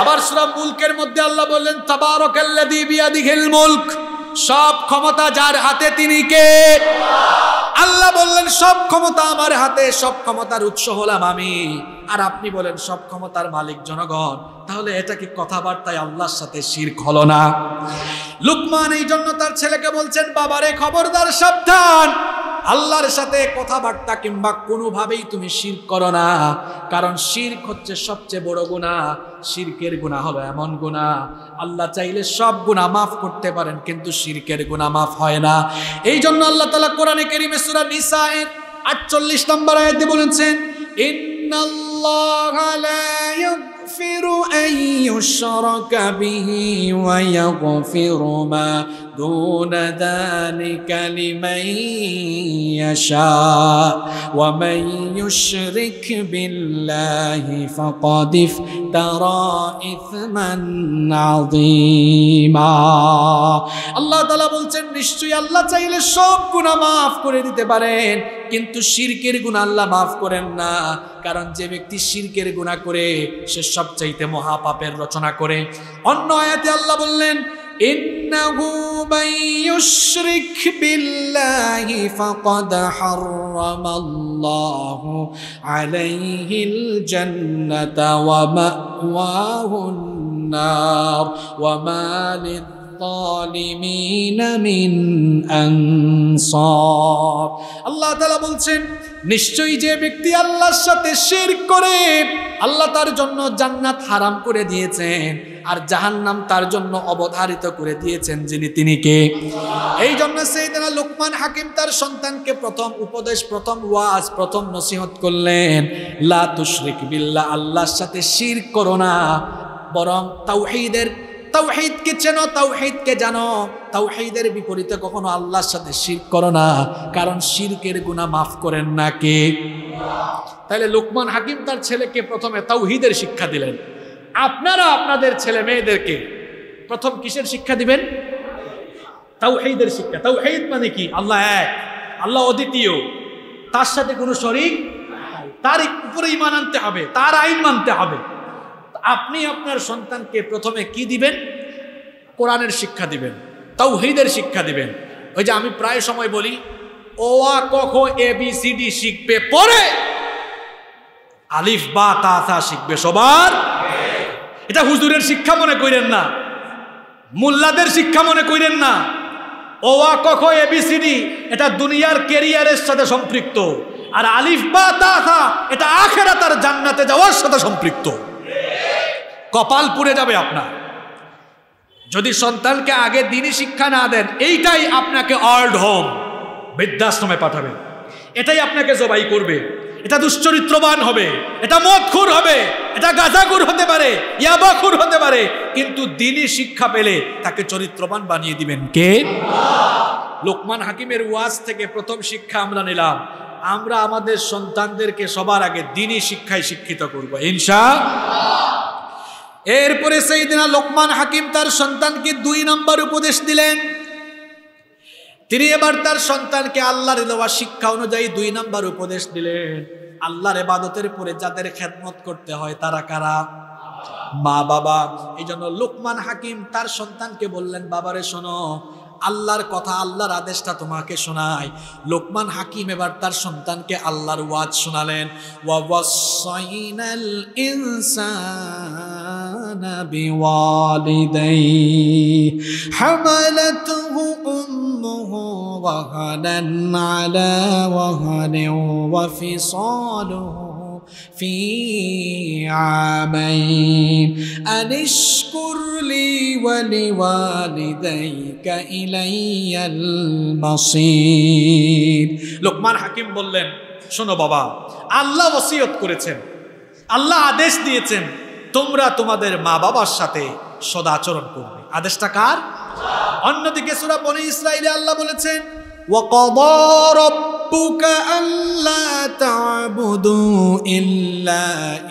আবার সূরা মুলকের মধ্যে আল্লাহ বলেন তাবারাকাল্লাযী বিয়াদিহিল মুলক সব ক্ষমতা যার হাতে তিনি কে আল্লাহ বললেন সব ক্ষমতা আমার হাতে সব ক্ষমতার উৎস হলাম আমি আর আপনি বলেন সব ক্ষমতার মালিক জনগণ তাহলে এটা কি কথাবার্তায় আল্লাহর সাথে শির হল না লুকমান এই জন্য তার ছেলেকে বলছেন বাবারে খবরদার সাবধান আল্লাহর সাথে কথাবার্তা কিংবা কোনোভাবেই তুমি শির করো না কারণ শির্ক হচ্ছে সবচেয়ে বড় গুণা শির্কের গুণা হলো এমন গুণা আল্লাহ চাইলে সব গুণা মাফ করতে পারেন কিন্তু শির্কের গুণা মাফ হয় না এই জন্য আল্লাহ তালা কোরআনে কেরিমে সুরা নিসায়ের আটচল্লিশ নম্বর আয়াতে বলেছেন ইন্নাল্লাহ الله لا يغفر أن يشرك به ويغفر ما دون ذلك لمن يشاء ومن يشرك بالله فقد افترى إثما عظيما আল্লাহ তালা বলছেন নিশ্চয়ই আল্লাহ চাইলে সব গুণা মাফ করে দিতে পারেন কিন্তু শিরকের গুণা আল্লাহ মাফ করেন না কারণ যে ব্যক্তি শিরকের গুণা করে সে সবচাইতে মহাপাপের রচনা করে অন্য আয়াতে আল্লাহ বললেন إنه من يشرك بالله فقد حرم الله عليه الجنة ومأواه النار وما للظالمين من أنصار الله تعالى بلسن নিশ্চয়ই যে ব্যক্তি আল্লাহর সাথে শিরক করে আল্লাহ তার জন্য জান্নাত হারাম করে দিয়েছেন আর নাম তার জন্য অবধারিত করে দিয়েছেন যিনি তিনি কে এই জন্য সেই দিন লোকমান হাকিম তার সন্তানকে প্রথম উপদেশ প্রথম ওয়াজ প্রথম নসিহত করলেন লা তুশরিক বিল্লাহ আল্লাহর সাথে শির করো না বরং তাওহীদের তাওহিদকে চেনো কে জানো তাওহীদের বিপরীতে কখনো আল্লাহর সাথে শির করো না কারণ শিরকের গুণা মাফ করেন না কে তাহলে লোকমান হাকিম তার ছেলেকে প্রথমে তাওহীদের শিক্ষা দিলেন আপনারা আপনাদের ছেলে মেয়েদেরকে প্রথম কিসের শিক্ষা দিবেন তাও হেদের শিক্ষা তাও হেদ মানে কি আল্লাহ এক আল্লাহ অদ্বিতীয় তার সাথে কোনো শরিক তার উপরেই মান আনতে হবে তার আইন মানতে হবে আপনি আপনার সন্তানকে প্রথমে কি দিবেন কোরআনের শিক্ষা দিবেন তাও হেদের শিক্ষা দিবেন ওই যে আমি প্রায় সময় বলি ও আ কখ এ বি সি ডি শিখবে পরে আলিফ বা তা শিখবে সবার এটা হুজুরের শিক্ষা মনে করেন না মোল্লাদের শিক্ষা মনে করেন না ওয়া কখ এবিসিডি এটা দুনিয়ার কেরিয়ারের সাথে সম্পৃক্ত আর আলিফ বা তাহা এটা আখেরা তার জান্নাতে যাওয়ার সাথে সম্পৃক্ত কপাল পুড়ে যাবে আপনার যদি সন্তানকে আগে দিনই শিক্ষা না দেন এইটাই আপনাকে অল্ড হোম বৃদ্ধাশ্রমে পাঠাবে এটাই আপনাকে জবাই করবে এটা দুশ্চরিত্রবান হবে এটা মদখুর হবে এটা গাজাখুর হতে পারে ইয়াবাখুর হতে পারে কিন্তু দিনই শিক্ষা পেলে তাকে চরিত্রবান বানিয়ে দিবেন কে লোকমান হাকিমের ওয়াজ থেকে প্রথম শিক্ষা আমরা নিলাম আমরা আমাদের সন্তানদেরকে সবার আগে দিনই শিক্ষায় শিক্ষিত করব ইনশা এরপরে সেই দিনা লোকমান হাকিম তার সন্তানকে দুই নম্বর উপদেশ দিলেন তিনি এবার তার সন্তানকে আল্লাহরে দেওয়া শিক্ষা অনুযায়ী দুই নাম্বার উপদেশ দিলেন আল্লাহর এবাদতের পরে যাদের খেদমত করতে হয় তারা কারা মা বাবা এই জন্য লোকমান হাকিম তার সন্তানকে বললেন বাবারে শোনো আল্লাহর কথা আল্লাহর আদেশটা তোমাকে শোনায় লোকমান হাকিম এবার তার সন্তানকে আল্লাহর ওয়াজ শোনালেন حملته أمه وهنا على في عامين أن اشكر لي ولوالديك إلي المصير লোকমান হাকিম বললেন শোনো বাবা আল্লাহ ওসিয়ত করেছেন আল্লাহ আদেশ দিয়েছেন তোমরা তোমাদের মা বাবার সাথে সদাচরণ করবে আদেশটা কার অন্যদিকে সুরা বনে ইসরায়েলে আল্লাহ বলেছেন وقضى ربك ألا تعبدوا إلا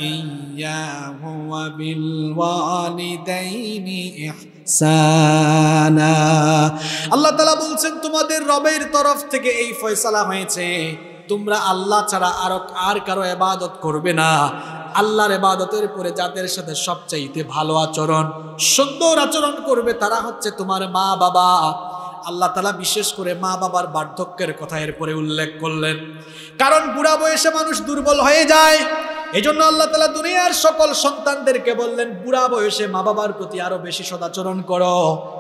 إياه وبالوالدين إحسانا আল্লাহ তালা বলছেন তোমাদের রবের তরফ থেকে এই ফয়সালা হয়েছে তোমরা আল্লাহ ছাড়া আর আর কারো এবাদত করবে না আল্লাহর এবাদতের পরে যাদের সাথে সবচাইতে ভালো আচরণ সুন্দর আচরণ করবে তারা হচ্ছে তোমার মা বাবা আল্লাহ তালা বিশেষ করে মা বাবার বার্ধক্যের কথা এরপরে উল্লেখ করলেন কারণ বুড়া বয়সে মানুষ দুর্বল হয়ে যায় এজন্য আল্লাহ তালা দুনিয়ার সকল সন্তানদেরকে বললেন বুড়া বয়সে মা বাবার প্রতি আরো বেশি সদাচরণ করো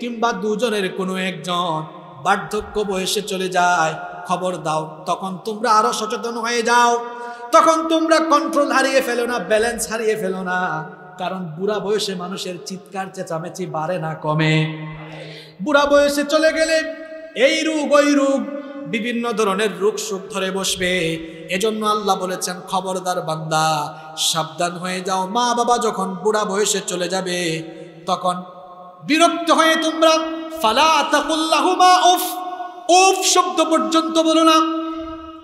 কিংবা দুজনের কোনো একজন বার্ধক্য বয়সে চলে যায় খবর দাও তখন তোমরা আরও সচেতন হয়ে যাও তখন তোমরা কন্ট্রোল হারিয়ে ফেলো না ব্যালেন্স হারিয়ে ফেলো না কারণ বুড়া বয়সে মানুষের চিৎকার চেঁচামেচি বাড়ে না কমে বুড়া বয়সে চলে গেলে এই রোগ ওই রোগ বিভিন্ন ধরনের রোগ সুখ ধরে বসবে এজন্য আল্লাহ বলেছেন খবরদার বান্দা সাবধান হয়ে যাও মা বাবা যখন বুড়া বয়সে চলে যাবে তখন বিরক্ত হয়ে তোমরা ফালা তাকুল্লাহুমা উফ উফ শব্দ পর্যন্ত বলো না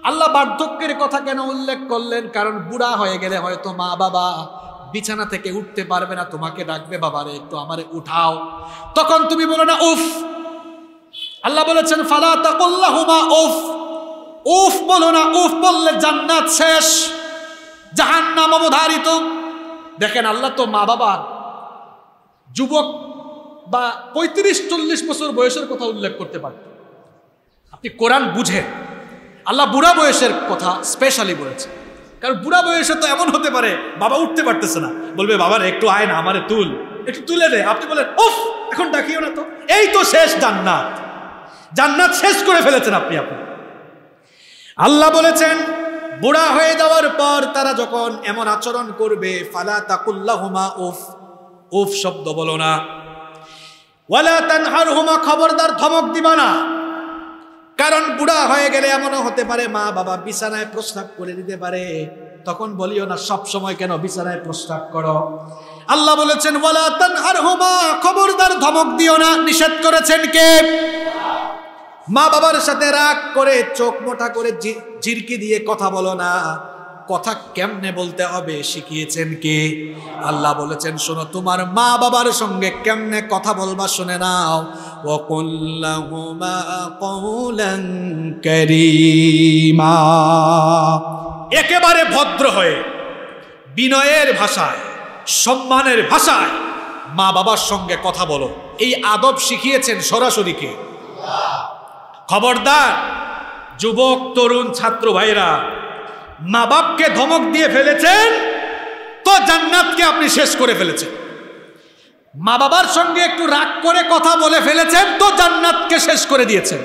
আল্লাহ বার্ধক্যের কথা কেন উল্লেখ করলেন কারণ বুড়া হয়ে গেলে হয়তো মা বাবা বিছানা থেকে উঠতে পারবে না তোমাকে ডাকবে বাবারে একটু আমারে উঠাও তখন তুমি বলো না উফ আল্লাহ বলেছেন ফালা তাকুল্লাহুমা উফ উফ বলো না উফ বললে জান্নাত শেষ জাহান্নাম অবধারিত দেখেন আল্লাহ তো মা বাবা যুবক বা পঁয়ত্রিশ চল্লিশ বছর বয়সের কথা উল্লেখ করতে পারত আপনি কোরআন বুঝেন আল্লাহ বুড়া বয়সের কথা স্পেশালি বলেছে কারণ বুড়া বয়সে তো এমন হতে পারে বাবা উঠতে পারতেছে না বলবে বাবার একটু আয় না আমারে তুল একটু তুলে দে আপনি বলেন ও এখন ডাকিও না তো এই তো শেষ জান্নাত জান্নাত শেষ করে ফেলেছেন আপনি আপনি আল্লাহ বলেছেন বুড়া হয়ে যাওয়ার পর তারা যখন এমন আচরণ করবে ফালা তাকুল্লাহমা উফ উফ শব্দ বলো না ওয়ালা খবরদার ধমক দিবা না কারণ বুড়া হয়ে গেলে এমনও হতে পারে মা বাবা বিছানায় প্রস্তাব করে দিতে পারে তখন বলিও না সব সময় কেন বিছানায় প্রস্তাব করো আল্লাহ বলেছেন ওয়ালা খবরদার ধমক দিও না নিষেধ করেছেন কে মা বাবার সাথে রাগ করে চোখ মোটা করে জিরকি দিয়ে কথা বলো না কথা কেমনে বলতে হবে শিখিয়েছেন কে আল্লাহ বলেছেন শোনো তোমার মা বাবার সঙ্গে কেমনে কথা বলবা শুনে নাও একেবারে ভদ্র হয়ে বিনয়ের ভাষায় সম্মানের ভাষায় মা বাবার সঙ্গে কথা বলো এই আদব শিখিয়েছেন সরাসরি কে খবরদার যুবক তরুণ ছাত্র ভাইরা মা বাপকে ধমক দিয়ে ফেলেছেন তো জান্নাতকে আপনি শেষ করে ফেলেছেন মা বাবার সঙ্গে একটু রাগ করে কথা বলে ফেলেছেন তো জান্নাতকে শেষ করে দিয়েছেন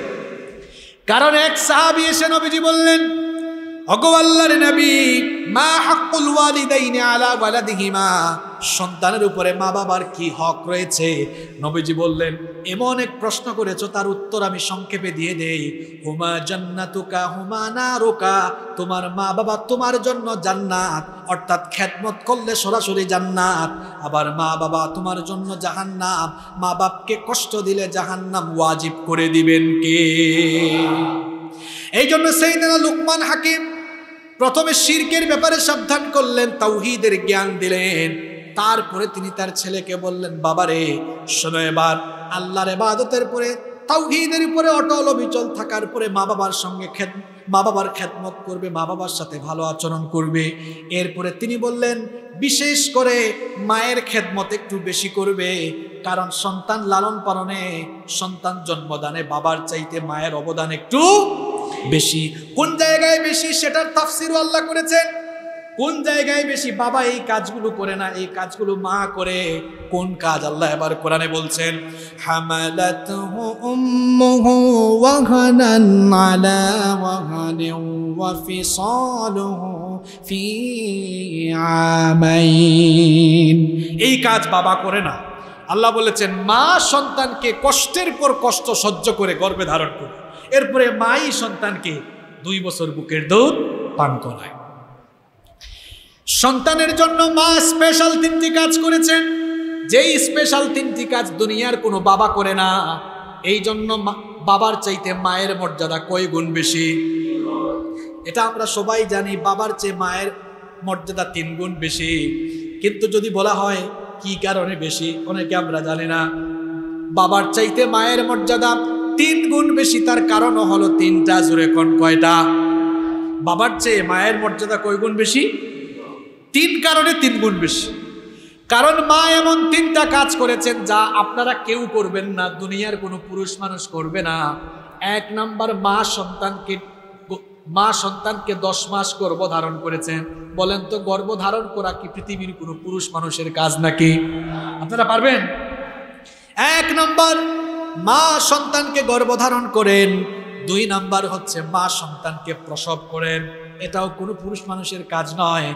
কারণ এক সাহাবি এসে নবীজি বললেন অগোয়াল্লার নবী মা হাক্কুল ওয়ালিদাইনি আলা ওয়ালাদিহিমা সন্তানের উপরে মা বাবার কি হক রয়েছে নবীজি বললেন এমন এক প্রশ্ন করেছো তার উত্তর আমি সংক্ষেপে দিয়ে দেই হুমা জান্নাতুকা হুমা নারুকা তোমার মা বাবা তোমার জন্য জান্নাত অর্থাৎ খ্যাতমত করলে সরাসরি জান্নাত আবার মা বাবা তোমার জন্য জাহান্নাম মা বাপকে কষ্ট দিলে জাহান্নাম ওয়াজিব করে দিবেন কে এই জন্য সেইদিনা লুকমান হাকিম প্রথমে শিরকের ব্যাপারে সাবধান করলেন তাওহিদের জ্ঞান দিলেন তারপরে তিনি তার ছেলেকে বললেন বাবা রে শোনো এবার আল্লাহর এবাদতের পরে তাওহিদের উপরে অটল অবিচল থাকার পরে মা বাবার সঙ্গে খেত মা বাবার খ্যাতমত করবে মা বাবার সাথে ভালো আচরণ করবে এরপরে তিনি বললেন বিশেষ করে মায়ের খেদমত একটু বেশি করবে কারণ সন্তান লালন পালনে সন্তান জন্মদানে বাবার চাইতে মায়ের অবদান একটু বেশি কোন জায়গায় বেশি সেটার তাফসিরও আল্লাহ করেছেন কোন জায়গায় বেশি বাবা এই কাজগুলো করে না এই কাজগুলো মা করে কোন কাজ আল্লাহ এবার কোরআনে বলছেন এই কাজ বাবা করে না আল্লাহ বলেছেন মা সন্তানকে কষ্টের পর কষ্ট সহ্য করে গর্বে ধারণ করে এরপরে মাই সন্তানকে দুই বছর বুকের দুধ পান করায় সন্তানের জন্য মা স্পেশাল তিনটি কাজ করেছেন যেই স্পেশাল তিনটি কাজ দুনিয়ার কোনো বাবা করে না এই জন্য বাবার চাইতে মায়ের মর্যাদা কয় গুণ বেশি এটা আমরা সবাই জানি বাবার চেয়ে মায়ের মর্যাদা তিন গুণ বেশি কিন্তু যদি বলা হয় কি কারণে বেশি অনেকে আমরা জানি না বাবার চাইতে মায়ের মর্যাদা তিন গুণ বেশি তার কারণও হলো তিনটা জোরে কোন কয়টা বাবার চেয়ে মায়ের মর্যাদা কয় গুণ বেশি তিন কারণে তিন গুণ বেশি কারণ মা এমন তিনটা কাজ করেছেন যা আপনারা কেউ করবেন না দুনিয়ার কোনো পুরুষ মানুষ করবে না এক নাম্বার মা সন্তানকে মা সন্তানকে দশ মাস গর্ভধারণ করেছেন বলেন তো গর্ভধারণ করা কি পৃথিবীর কোনো পুরুষ মানুষের কাজ নাকি আপনারা পারবেন এক নম্বর মা সন্তানকে গর্ভধারণ করেন দুই নাম্বার হচ্ছে মা সন্তানকে প্রসব করেন এটাও কোনো পুরুষ মানুষের কাজ নয়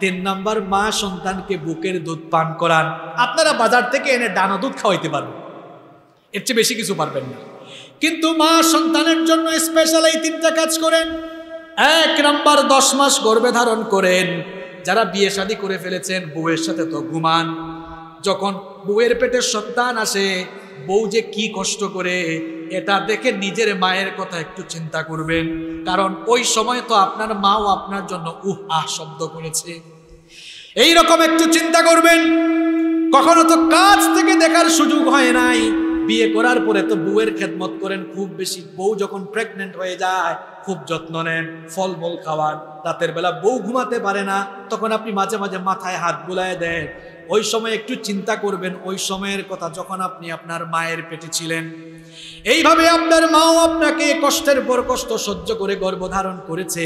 তিন নাম্বার মা সন্তানকে বুকের দুধ পান করান আপনারা বাজার থেকে এনে ডানা দুধ খাওয়াইতে পারবেন এর চেয়ে বেশি কিছু পারবেন না কিন্তু মা সন্তানের জন্য স্পেশাল এই তিনটা কাজ করেন এক নাম্বার দশ মাস গর্ভে ধারণ করেন যারা বিয়ে শাদী করে ফেলেছেন বউয়ের সাথে তো ঘুমান যখন বউয়ের পেটে সন্তান আসে বউ যে কি কষ্ট করে এটা দেখে নিজের মায়ের কথা একটু চিন্তা করবেন কারণ ওই সময় তো আপনার মাও আপনার জন্য উহ আহ শব্দ করেছে এই রকম একটু চিন্তা করবেন কখনো তো কাজ থেকে দেখার সুযোগ হয় নাই বিয়ে করার পরে তো বউয়ের খেদমত করেন খুব বেশি বউ যখন প্রেগনেন্ট হয়ে যায় খুব যত্ন নেন ফলমূল খাওয়ান রাতের বেলা বউ ঘুমাতে পারে না তখন আপনি মাঝে মাঝে মাথায় হাত বুলায় দেন ওই সময় একটু চিন্তা করবেন ওই সময়ের কথা যখন আপনি আপনার মায়ের পেটে ছিলেন এইভাবে আপনার মাও আপনাকে কষ্টের পর কষ্ট সহ্য করে গর্ভধারণ করেছে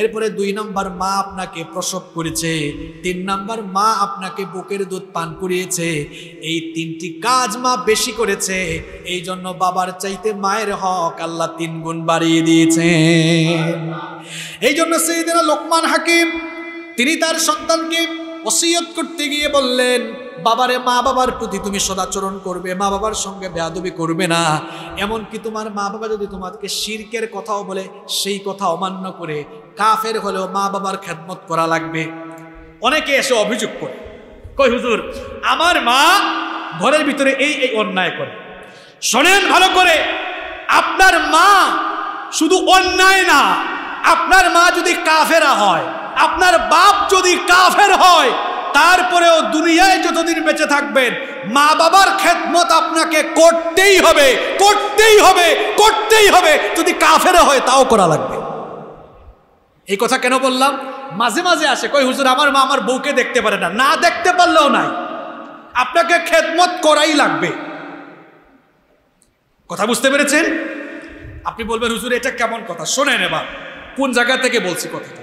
এরপরে দুই নম্বর মা আপনাকে প্রসব করেছে তিন নম্বর মা আপনাকে বুকের দুধ পান করিয়েছে এই তিনটি কাজ মা বেশি করেছে এই জন্য বাবার চাইতে মায়ের হক আল্লাহ তিন গুণ বাড়িয়ে দিয়েছে এই জন্য সেই দিনা লোকমান হাকিম তিনি তার সন্তানকে ওসিয়ত করতে গিয়ে বললেন বাবারে মা বাবার প্রতি তুমি সদাচরণ করবে মা বাবার সঙ্গে বেয়াদবি করবে না এমনকি তোমার মা বাবা যদি তোমাকে শির্কের কথাও বলে সেই কথা অমান্য করে কাফের হলেও মা বাবার খেদমত করা লাগবে অনেকে এসে অভিযোগ করে কই হুজুর আমার মা ঘরের ভিতরে এই এই অন্যায় করে শোনেন ভালো করে আপনার মা শুধু অন্যায় না আপনার মা যদি কাফেরা হয় আপনার বাপ যদি কাফের হয় তারপরেও দুনিয়ায় যতদিন বেঁচে থাকবেন মা বাবার খেদমত আপনাকে করতেই হবে করতেই হবে করতেই হবে যদি কাফের হয় তাও করা লাগবে এই কথা কেন বললাম মাঝে মাঝে আসে কই হুজুর আমার মা আমার বউকে দেখতে পারে না না দেখতে পারলেও নাই আপনাকে খেদমত করাই লাগবে কথা বুঝতে পেরেছেন আপনি বলবেন হুজুর এটা কেমন কথা শোনেন এবার কোন জায়গা থেকে বলছি কথাটা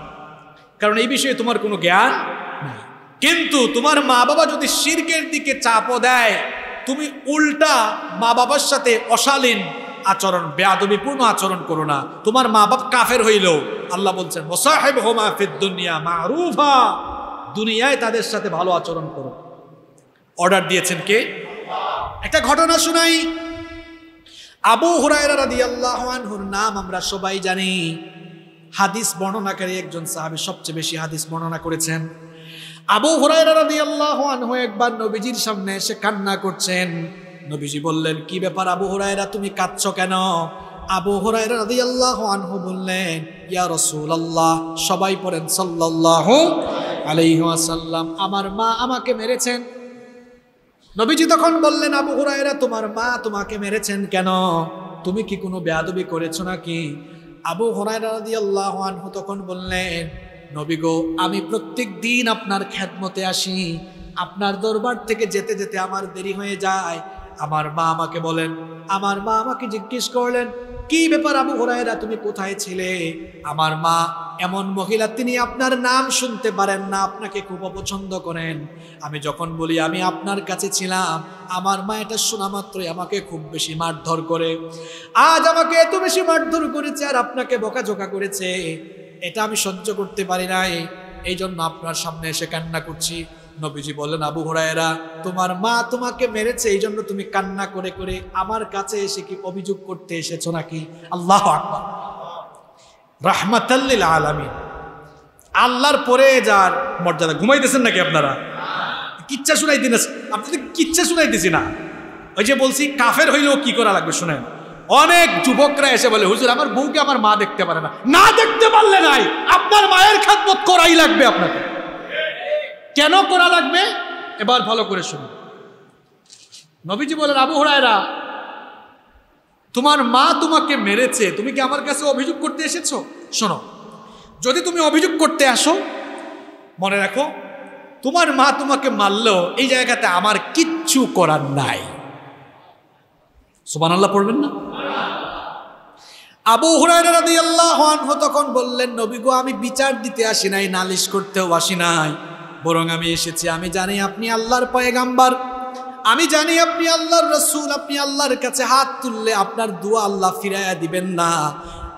কারণ এই বিষয়ে তোমার কোনো জ্ঞান নেই কিন্তু তোমার মা বাবা যদি শির্কের দিকে চাপও দেয় তুমি উল্টা মা বাবার সাথে অশালীন আচরণ বেয়াদবিপূর্ণ আচরণ করো না তোমার মা বাপ কাফের হইল আল্লাহ বলছেন মোসাহেব হোমা ফিদ্দুনিয়া মারুফা দুনিয়ায় তাদের সাথে ভালো আচরণ করো অর্ডার দিয়েছেন কে একটা ঘটনা শোনাই আবু হুরায়রা রাদিয়াল্লাহু আনহুর নাম আমরা সবাই জানি হাদিস বর্ণনাকারী একজন সাহাবি সবচেয়ে বেশি হাদিস বর্ণনা করেছেন আবু আনহু একবার নবীজির সামনে এসে কান্না করছেন নবীজি বললেন কি ব্যাপার আবু হুরায়রা তুমি কাঁদছ কেন আবু হুরায়রা বললেন ইয়া আল্লাহ সবাই পড়েন সাল্লাহ আলাইহি আমার মা আমাকে মেরেছেন নবীজি তখন বললেন আবু হরাইরা তোমার মা তোমাকে মেরেছেন কেন তুমি কি কোনো বেয়াদবি করেছো নাকি আবু হরাই আল্লাহ তখন বললেন নবী আমি প্রত্যেক দিন আপনার খ্যাতমতে আসি আপনার দরবার থেকে যেতে যেতে আমার দেরি হয়ে যায় আমার মা আমাকে বলেন আমার মা আমাকে জিজ্ঞেস করলেন কি ব্যাপার আবু হরাইরা তুমি কোথায় ছিলে আমার মা এমন মহিলা তিনি আপনার নাম শুনতে পারেন না আপনাকে খুব অপছন্দ করেন আমি যখন বলি আমি আপনার কাছে ছিলাম আমার মা এটা শোনা মাত্রই আমাকে খুব বেশি মারধর করে আজ আমাকে এত বেশি মারধর করেছে আর আপনাকে বকাঝোকা করেছে এটা আমি সহ্য করতে পারি নাই এই জন্য আপনার সামনে এসে কান্না করছি নবীজি বললেন আবু হুরায়রা তোমার মা তোমাকে মেরেছে এই জন্য তুমি কান্না করে করে আমার কাছে এসে কি অভিযোগ করতে এসেছ নাকি আল্লাহ আকবর রাহমাতাল্লিল আলামী আল্লাহর পরে যার মর্যাদা ঘুমাইতেছেন নাকি আপনারা কিচ্ছা শুনাই দিন আপনাদের কিচ্ছা শুনাই দিছি না ওই যে বলছি কাফের হইলেও কি করা লাগবে শুনেন অনেক যুবকরা এসে বলে হুজুর আমার বউকে আমার মা দেখতে পারে না না দেখতে পারলে নাই আপনার মায়ের খাতমত করাই লাগবে আপনাকে কেন করা লাগবে এবার ভালো করে শুনো নবীজি বলেন আবু হরায়রা তোমার মা তোমাকে মেরেছে তুমি কি আমার কাছে অভিযোগ করতে এসেছো শোনো যদি তুমি অভিযোগ করতে আসো মনে রাখো তোমার মা তোমাকে মারল এই জায়গাতে আমার কিচ্ছু করার নাই সুবান আল্লাহ পড়বেন না আবু হুরাইরা তখন বললেন নবী গো আমি বিচার দিতে আসি নাই নালিশ করতেও আসি নাই বরং আমি এসেছি আমি জানি আপনি আল্লাহর পয়েগাম্বার আমি জানি আপনি আল্লাহর রসুল আপনি আল্লাহর কাছে হাত তুললে আপনার দোয়া আল্লাহ ফিরাইয়া দিবেন না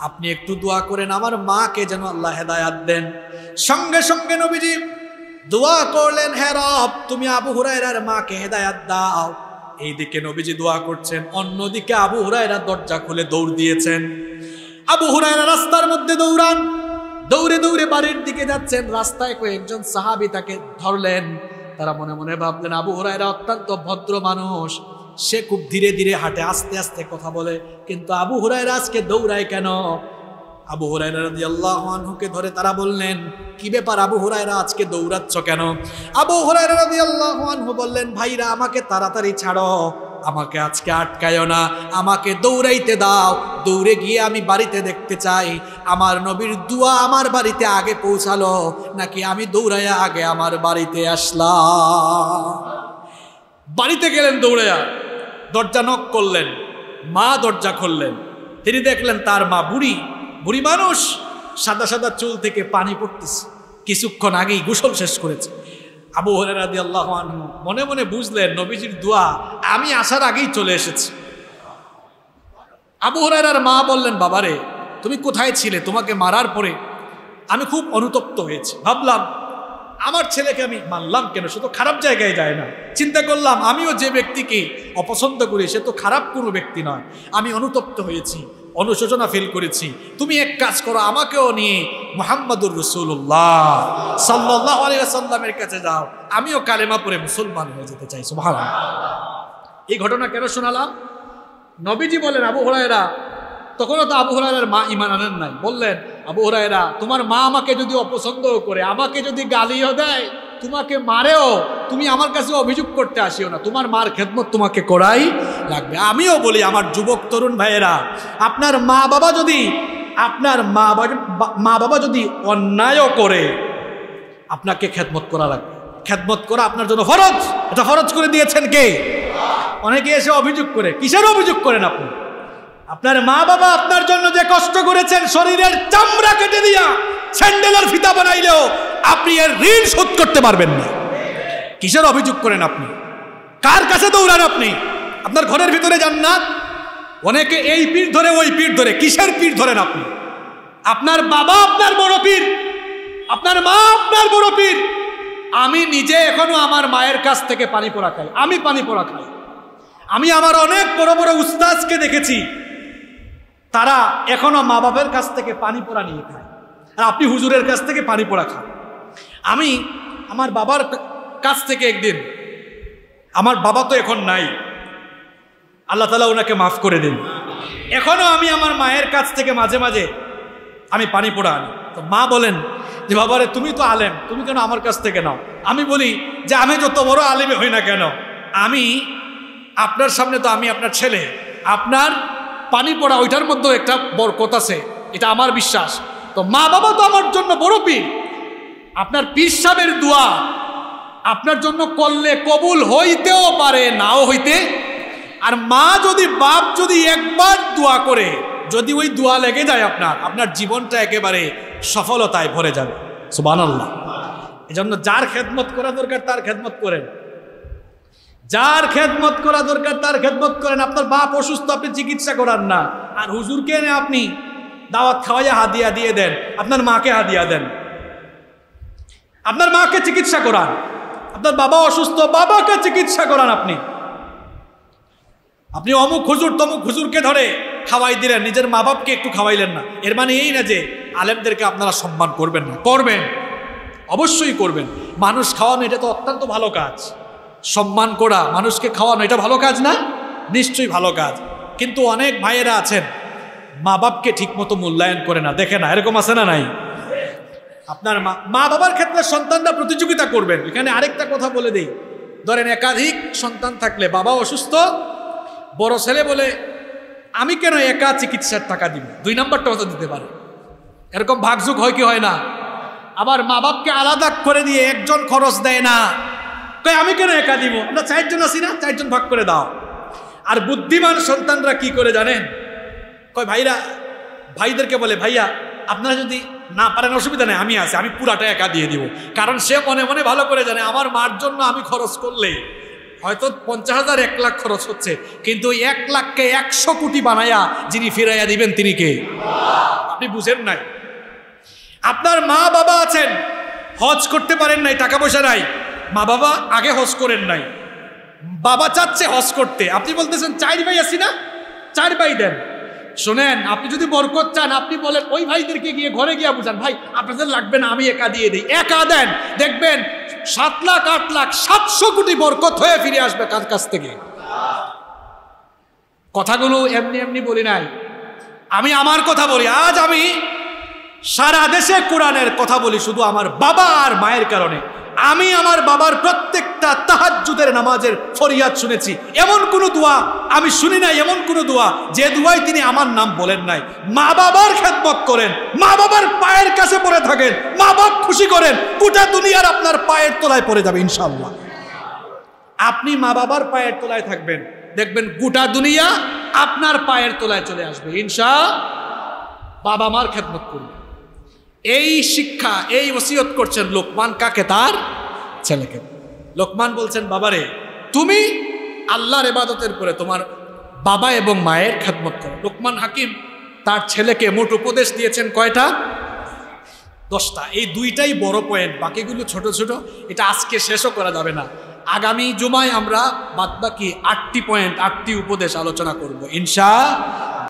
আপনি একটু দোয়া করেন আমার মাকে যেন আল্লাহ হেদায়াত দেন সঙ্গে সঙ্গে নবীজি দোয়া করলেন হে রব তুমি আবু হুরাইরার মাকে হেদায়াত দাও এইদিকে নবীজি দোয়া করছেন অন্যদিকে আবু হুরাইরা দরজা খুলে দৌড় দিয়েছেন আবু হুরাইরা রাস্তার মধ্যে দৌড়ান দৌড়ে দৌড়ে বাড়ির দিকে যাচ্ছেন রাস্তায় কয়েকজন সাহাবি তাকে ধরলেন তারা মনে মনে ভাবলেন আবু হরাইরা অত্যন্ত ভদ্র মানুষ সে খুব ধীরে ধীরে হাঁটে আস্তে আস্তে কথা বলে কিন্তু আবু হুরাইরা আজকে দৌড়ায় কেন আবু হুরাইরা রাদিয়াল্লাহুকে ধরে তারা বললেন কি ব্যাপার আবু হুরাইরা আজকে দৌড়াচ্ছ কেন আবু হুরাইরা রাদিয়াল্লাহু আনহু বললেন ভাইরা আমাকে তাড়াতাড়ি ছাড়ো আমাকে আজকে আটকায়ও না আমাকে দৌড়াইতে দাও দৌড়ে গিয়ে আমি বাড়িতে দেখতে চাই আমার নবীর দুয়া আমার বাড়িতে আগে পৌঁছালো নাকি আমি দৌড়াইয়া আগে আমার বাড়িতে আসলাম বাড়িতে গেলেন দৌড়াইয়া দরজা নক করলেন মা দরজা খুললেন তিনি দেখলেন তার মা বুড়ি বুড়ি মানুষ সাদা সাদা চুল থেকে পানি পড়তেছে কিছুক্ষণ আগেই গোসল শেষ করেছে আবু হরেরাদি আল্লাহ মনে মনে বুঝলেন নবীজির দোয়া আমি আসার আগেই চলে এসেছি আবু হরেরার মা বললেন বাবারে তুমি কোথায় ছিলে তোমাকে মারার পরে আমি খুব অনুতপ্ত হয়েছি ভাবলাম আমার ছেলেকে আমি মানলাম কেন সে তো খারাপ জায়গায় যায় না চিন্তা করলাম আমিও যে ব্যক্তিকে অপছন্দ করি সে তো খারাপ কোনো ব্যক্তি নয় আমি অনুতপ্ত হয়েছি অনুশোচনা ফিল করেছি তুমি এক কাজ করো আমাকেও নিয়ে মোহাম্মদুর রসুল্লাহ সাল্লাহ আলিয়াল্লামের কাছে যাও আমিও কালেমা পরে মুসলমান হয়ে যেতে চাই সুভান এই ঘটনা কেন শোনালাম নবীজি বলেন আবু হরায়রা তখনও তো আবু হরায়রার মা ইমান আনেন নাই বললেন আবু হরায়রা তোমার মা আমাকে যদি অপছন্দও করে আমাকে যদি গালিও দেয় তোমাকে মারেও তুমি আমার কাছে অভিযোগ করতে আসিও না তোমার মার খেদমত তোমাকে করাই লাগবে আমিও বলি আমার যুবক তরুণ ভাইয়েরা আপনার মা বাবা যদি আপনার মা মা বাবা যদি অন্যায়ও করে আপনাকে খেদমত করা লাগবে খেদমত করা আপনার জন্য খরচ এটা খরচ করে দিয়েছেন কে অনেকে এসে অভিযোগ করে কিসের অভিযোগ করেন আপনি আপনার মা বাবা আপনার জন্য যে কষ্ট করেছেন শরীরের চামড়া কেটে দিয়া স্যান্ডেলের ফিতা বানাইলেও আপনি এর ঋণ শোধ করতে পারবেন না কিসের অভিযোগ করেন আপনি কার কাছে দৌড়ান আপনি আপনার ঘরের ভিতরে যান না অনেকে এই পীর ধরে ওই পীর ধরে কিসের পীর ধরেন আপনি আপনার বাবা আপনার বড় পীর আপনার মা আপনার বড় পীর আমি নিজে এখনো আমার মায়ের কাছ থেকে পানি পোড়া খাই আমি পানি পোড়া খাই আমি আমার অনেক বড় বড় উস্তাজকে দেখেছি তারা এখনো মা বাপের কাছ থেকে পানি পোড়া নিয়ে খায় আর আপনি হুজুরের কাছ থেকে পানি পোড়া খান আমি আমার বাবার কাছ থেকে একদিন আমার বাবা তো এখন নাই আল্লাহ তালা ওনাকে মাফ করে দিন এখনো আমি আমার মায়ের কাছ থেকে মাঝে মাঝে আমি পানি পোড়া আনি তো মা বলেন যে বাবারে তুমি তো আলেম তুমি কেন আমার কাছ থেকে নাও আমি বলি যে আমি যত বড় আলেমে হই না কেন আমি আপনার সামনে তো আমি আপনার ছেলে আপনার পানি পড়া ওইটার মধ্যেও একটা বরকত আছে এটা আমার বিশ্বাস তো মা বাবা তো আমার জন্য বড় পীর আপনার পীর সাহেবের দোয়া আপনার জন্য করলে কবুল হইতেও পারে নাও হইতে আর মা যদি বাপ যদি একবার দোয়া করে যদি ওই দোয়া লেগে যায় আপনার আপনার জীবনটা একেবারে সফলতায় ভরে যাবে সুবান আল্লাহ এজন্য যার খেদমত করা দরকার তার খেদমত করেন যার খেদমত করা দরকার তার খেদমত করেন আপনার বাপ অসুস্থ আপনি চিকিৎসা করান না আর হুজুরকে এনে আপনি দাওয়াত খাওয়াইয়া হাদিয়া দিয়ে দেন আপনার মাকে হাদিয়া দেন আপনার মাকে চিকিৎসা করান আপনার বাবা অসুস্থ বাবাকে চিকিৎসা করান আপনি আপনি অমুক হুজুর তমুক হুজুরকে ধরে খাওয়াই দিলেন নিজের মা বাপকে একটু খাওয়াইলেন না এর মানে এই না যে আলেমদেরকে আপনারা সম্মান করবেন না করবেন অবশ্যই করবেন মানুষ খাওয়ানো এটা তো অত্যন্ত ভালো কাজ সম্মান করা মানুষকে খাওয়ানো এটা ভালো কাজ না নিশ্চয়ই ভালো কাজ কিন্তু অনেক ভাইয়েরা আছেন মা বাপকে ঠিকমতো মূল্যায়ন করে না দেখে না এরকম আছে না নাই আপনার মা মা বাবার ক্ষেত্রে সন্তানরা প্রতিযোগিতা করবেন এখানে আরেকটা কথা বলে দিই ধরেন একাধিক সন্তান থাকলে বাবা অসুস্থ বড় ছেলে বলে আমি কেন একা চিকিৎসার টাকা দিব দুই নাম্বারটা হয়তো দিতে পারে এরকম ভাগযুগ হয় কি হয় না আবার মা বাপকে আলাদা করে দিয়ে একজন খরচ দেয় না কয় আমি কেন একা দিব আমরা চারজন আছি না চারজন ভাগ করে দাও আর বুদ্ধিমান সন্তানরা কি করে জানেন কয় ভাইরা ভাইদেরকে বলে ভাইয়া আপনারা যদি না পারেন অসুবিধা নেই আমি আছি আমি পুরাটা একা দিয়ে দিব কারণ সে মনে মনে ভালো করে জানে আমার মার জন্য আমি খরচ করলে হয়তো পঞ্চাশ হাজার এক লাখ খরচ হচ্ছে কিন্তু এক লাখকে একশো কোটি বানায়া যিনি ফিরাইয়া দিবেন তিনি কে আপনি বুঝেন নাই আপনার মা বাবা আছেন হজ করতে পারেন নাই টাকা পয়সা নাই মা বাবা আগে হজ করেন নাই বাবা চাচ্ছে হজ করতে আপনি বলতেছেন চার ভাই আছি না চার ভাই দেন শোনেন আপনি যদি বরকত চান আপনি বলেন ওই ভাইদেরকে গিয়ে ঘরে গিয়ে বুঝান ভাই আপনাদের লাগবে না আমি একা দিয়ে দিই একা দেন দেখবেন সাত লাখ আট লাখ সাতশো কোটি বরকত হয়ে ফিরে আসবে কার কাছ থেকে কথাগুলো এমনি এমনি বলি নাই আমি আমার কথা বলি আজ আমি সারা দেশে কোরআনের কথা বলি শুধু আমার বাবা আর মায়ের কারণে আমি আমার বাবার প্রত্যেকটা তাহাজুদের নামাজের ফরিয়াদ শুনেছি এমন কোনো দোয়া আমি শুনি নাই এমন কোনো দোয়া যে দোয়াই তিনি আমার নাম বলেন নাই মা বাবার খেদমত করেন মা বাবার পায়ের কাছে পড়ে থাকেন মা বাপ খুশি করেন গোটা দুনিয়ার আপনার পায়ের তোলায় পড়ে যাবে ইনশাল্লাহ আপনি মা বাবার পায়ের তোলায় থাকবেন দেখবেন গোটা দুনিয়া আপনার পায়ের তোলায় চলে আসবে ইনশা বাবা মার খেদমত করবে এই শিক্ষা এই ওসিয়ত করছেন লোকমান কাকে তার ছেলেকে লোকমান বলছেন বাবারে তুমি আল্লাহর এবাদতের পরে তোমার বাবা এবং মায়ের খেদমত করো লোকমান হাকিম তার ছেলেকে মোট উপদেশ দিয়েছেন কয়টা দশটা এই দুইটাই বড় পয়েন্ট বাকিগুলো ছোট ছোট এটা আজকে শেষও করা যাবে না আগামী জুমায় আমরা বাদবাকি আটটি পয়েন্ট আটটি উপদেশ আলোচনা করব ইনশা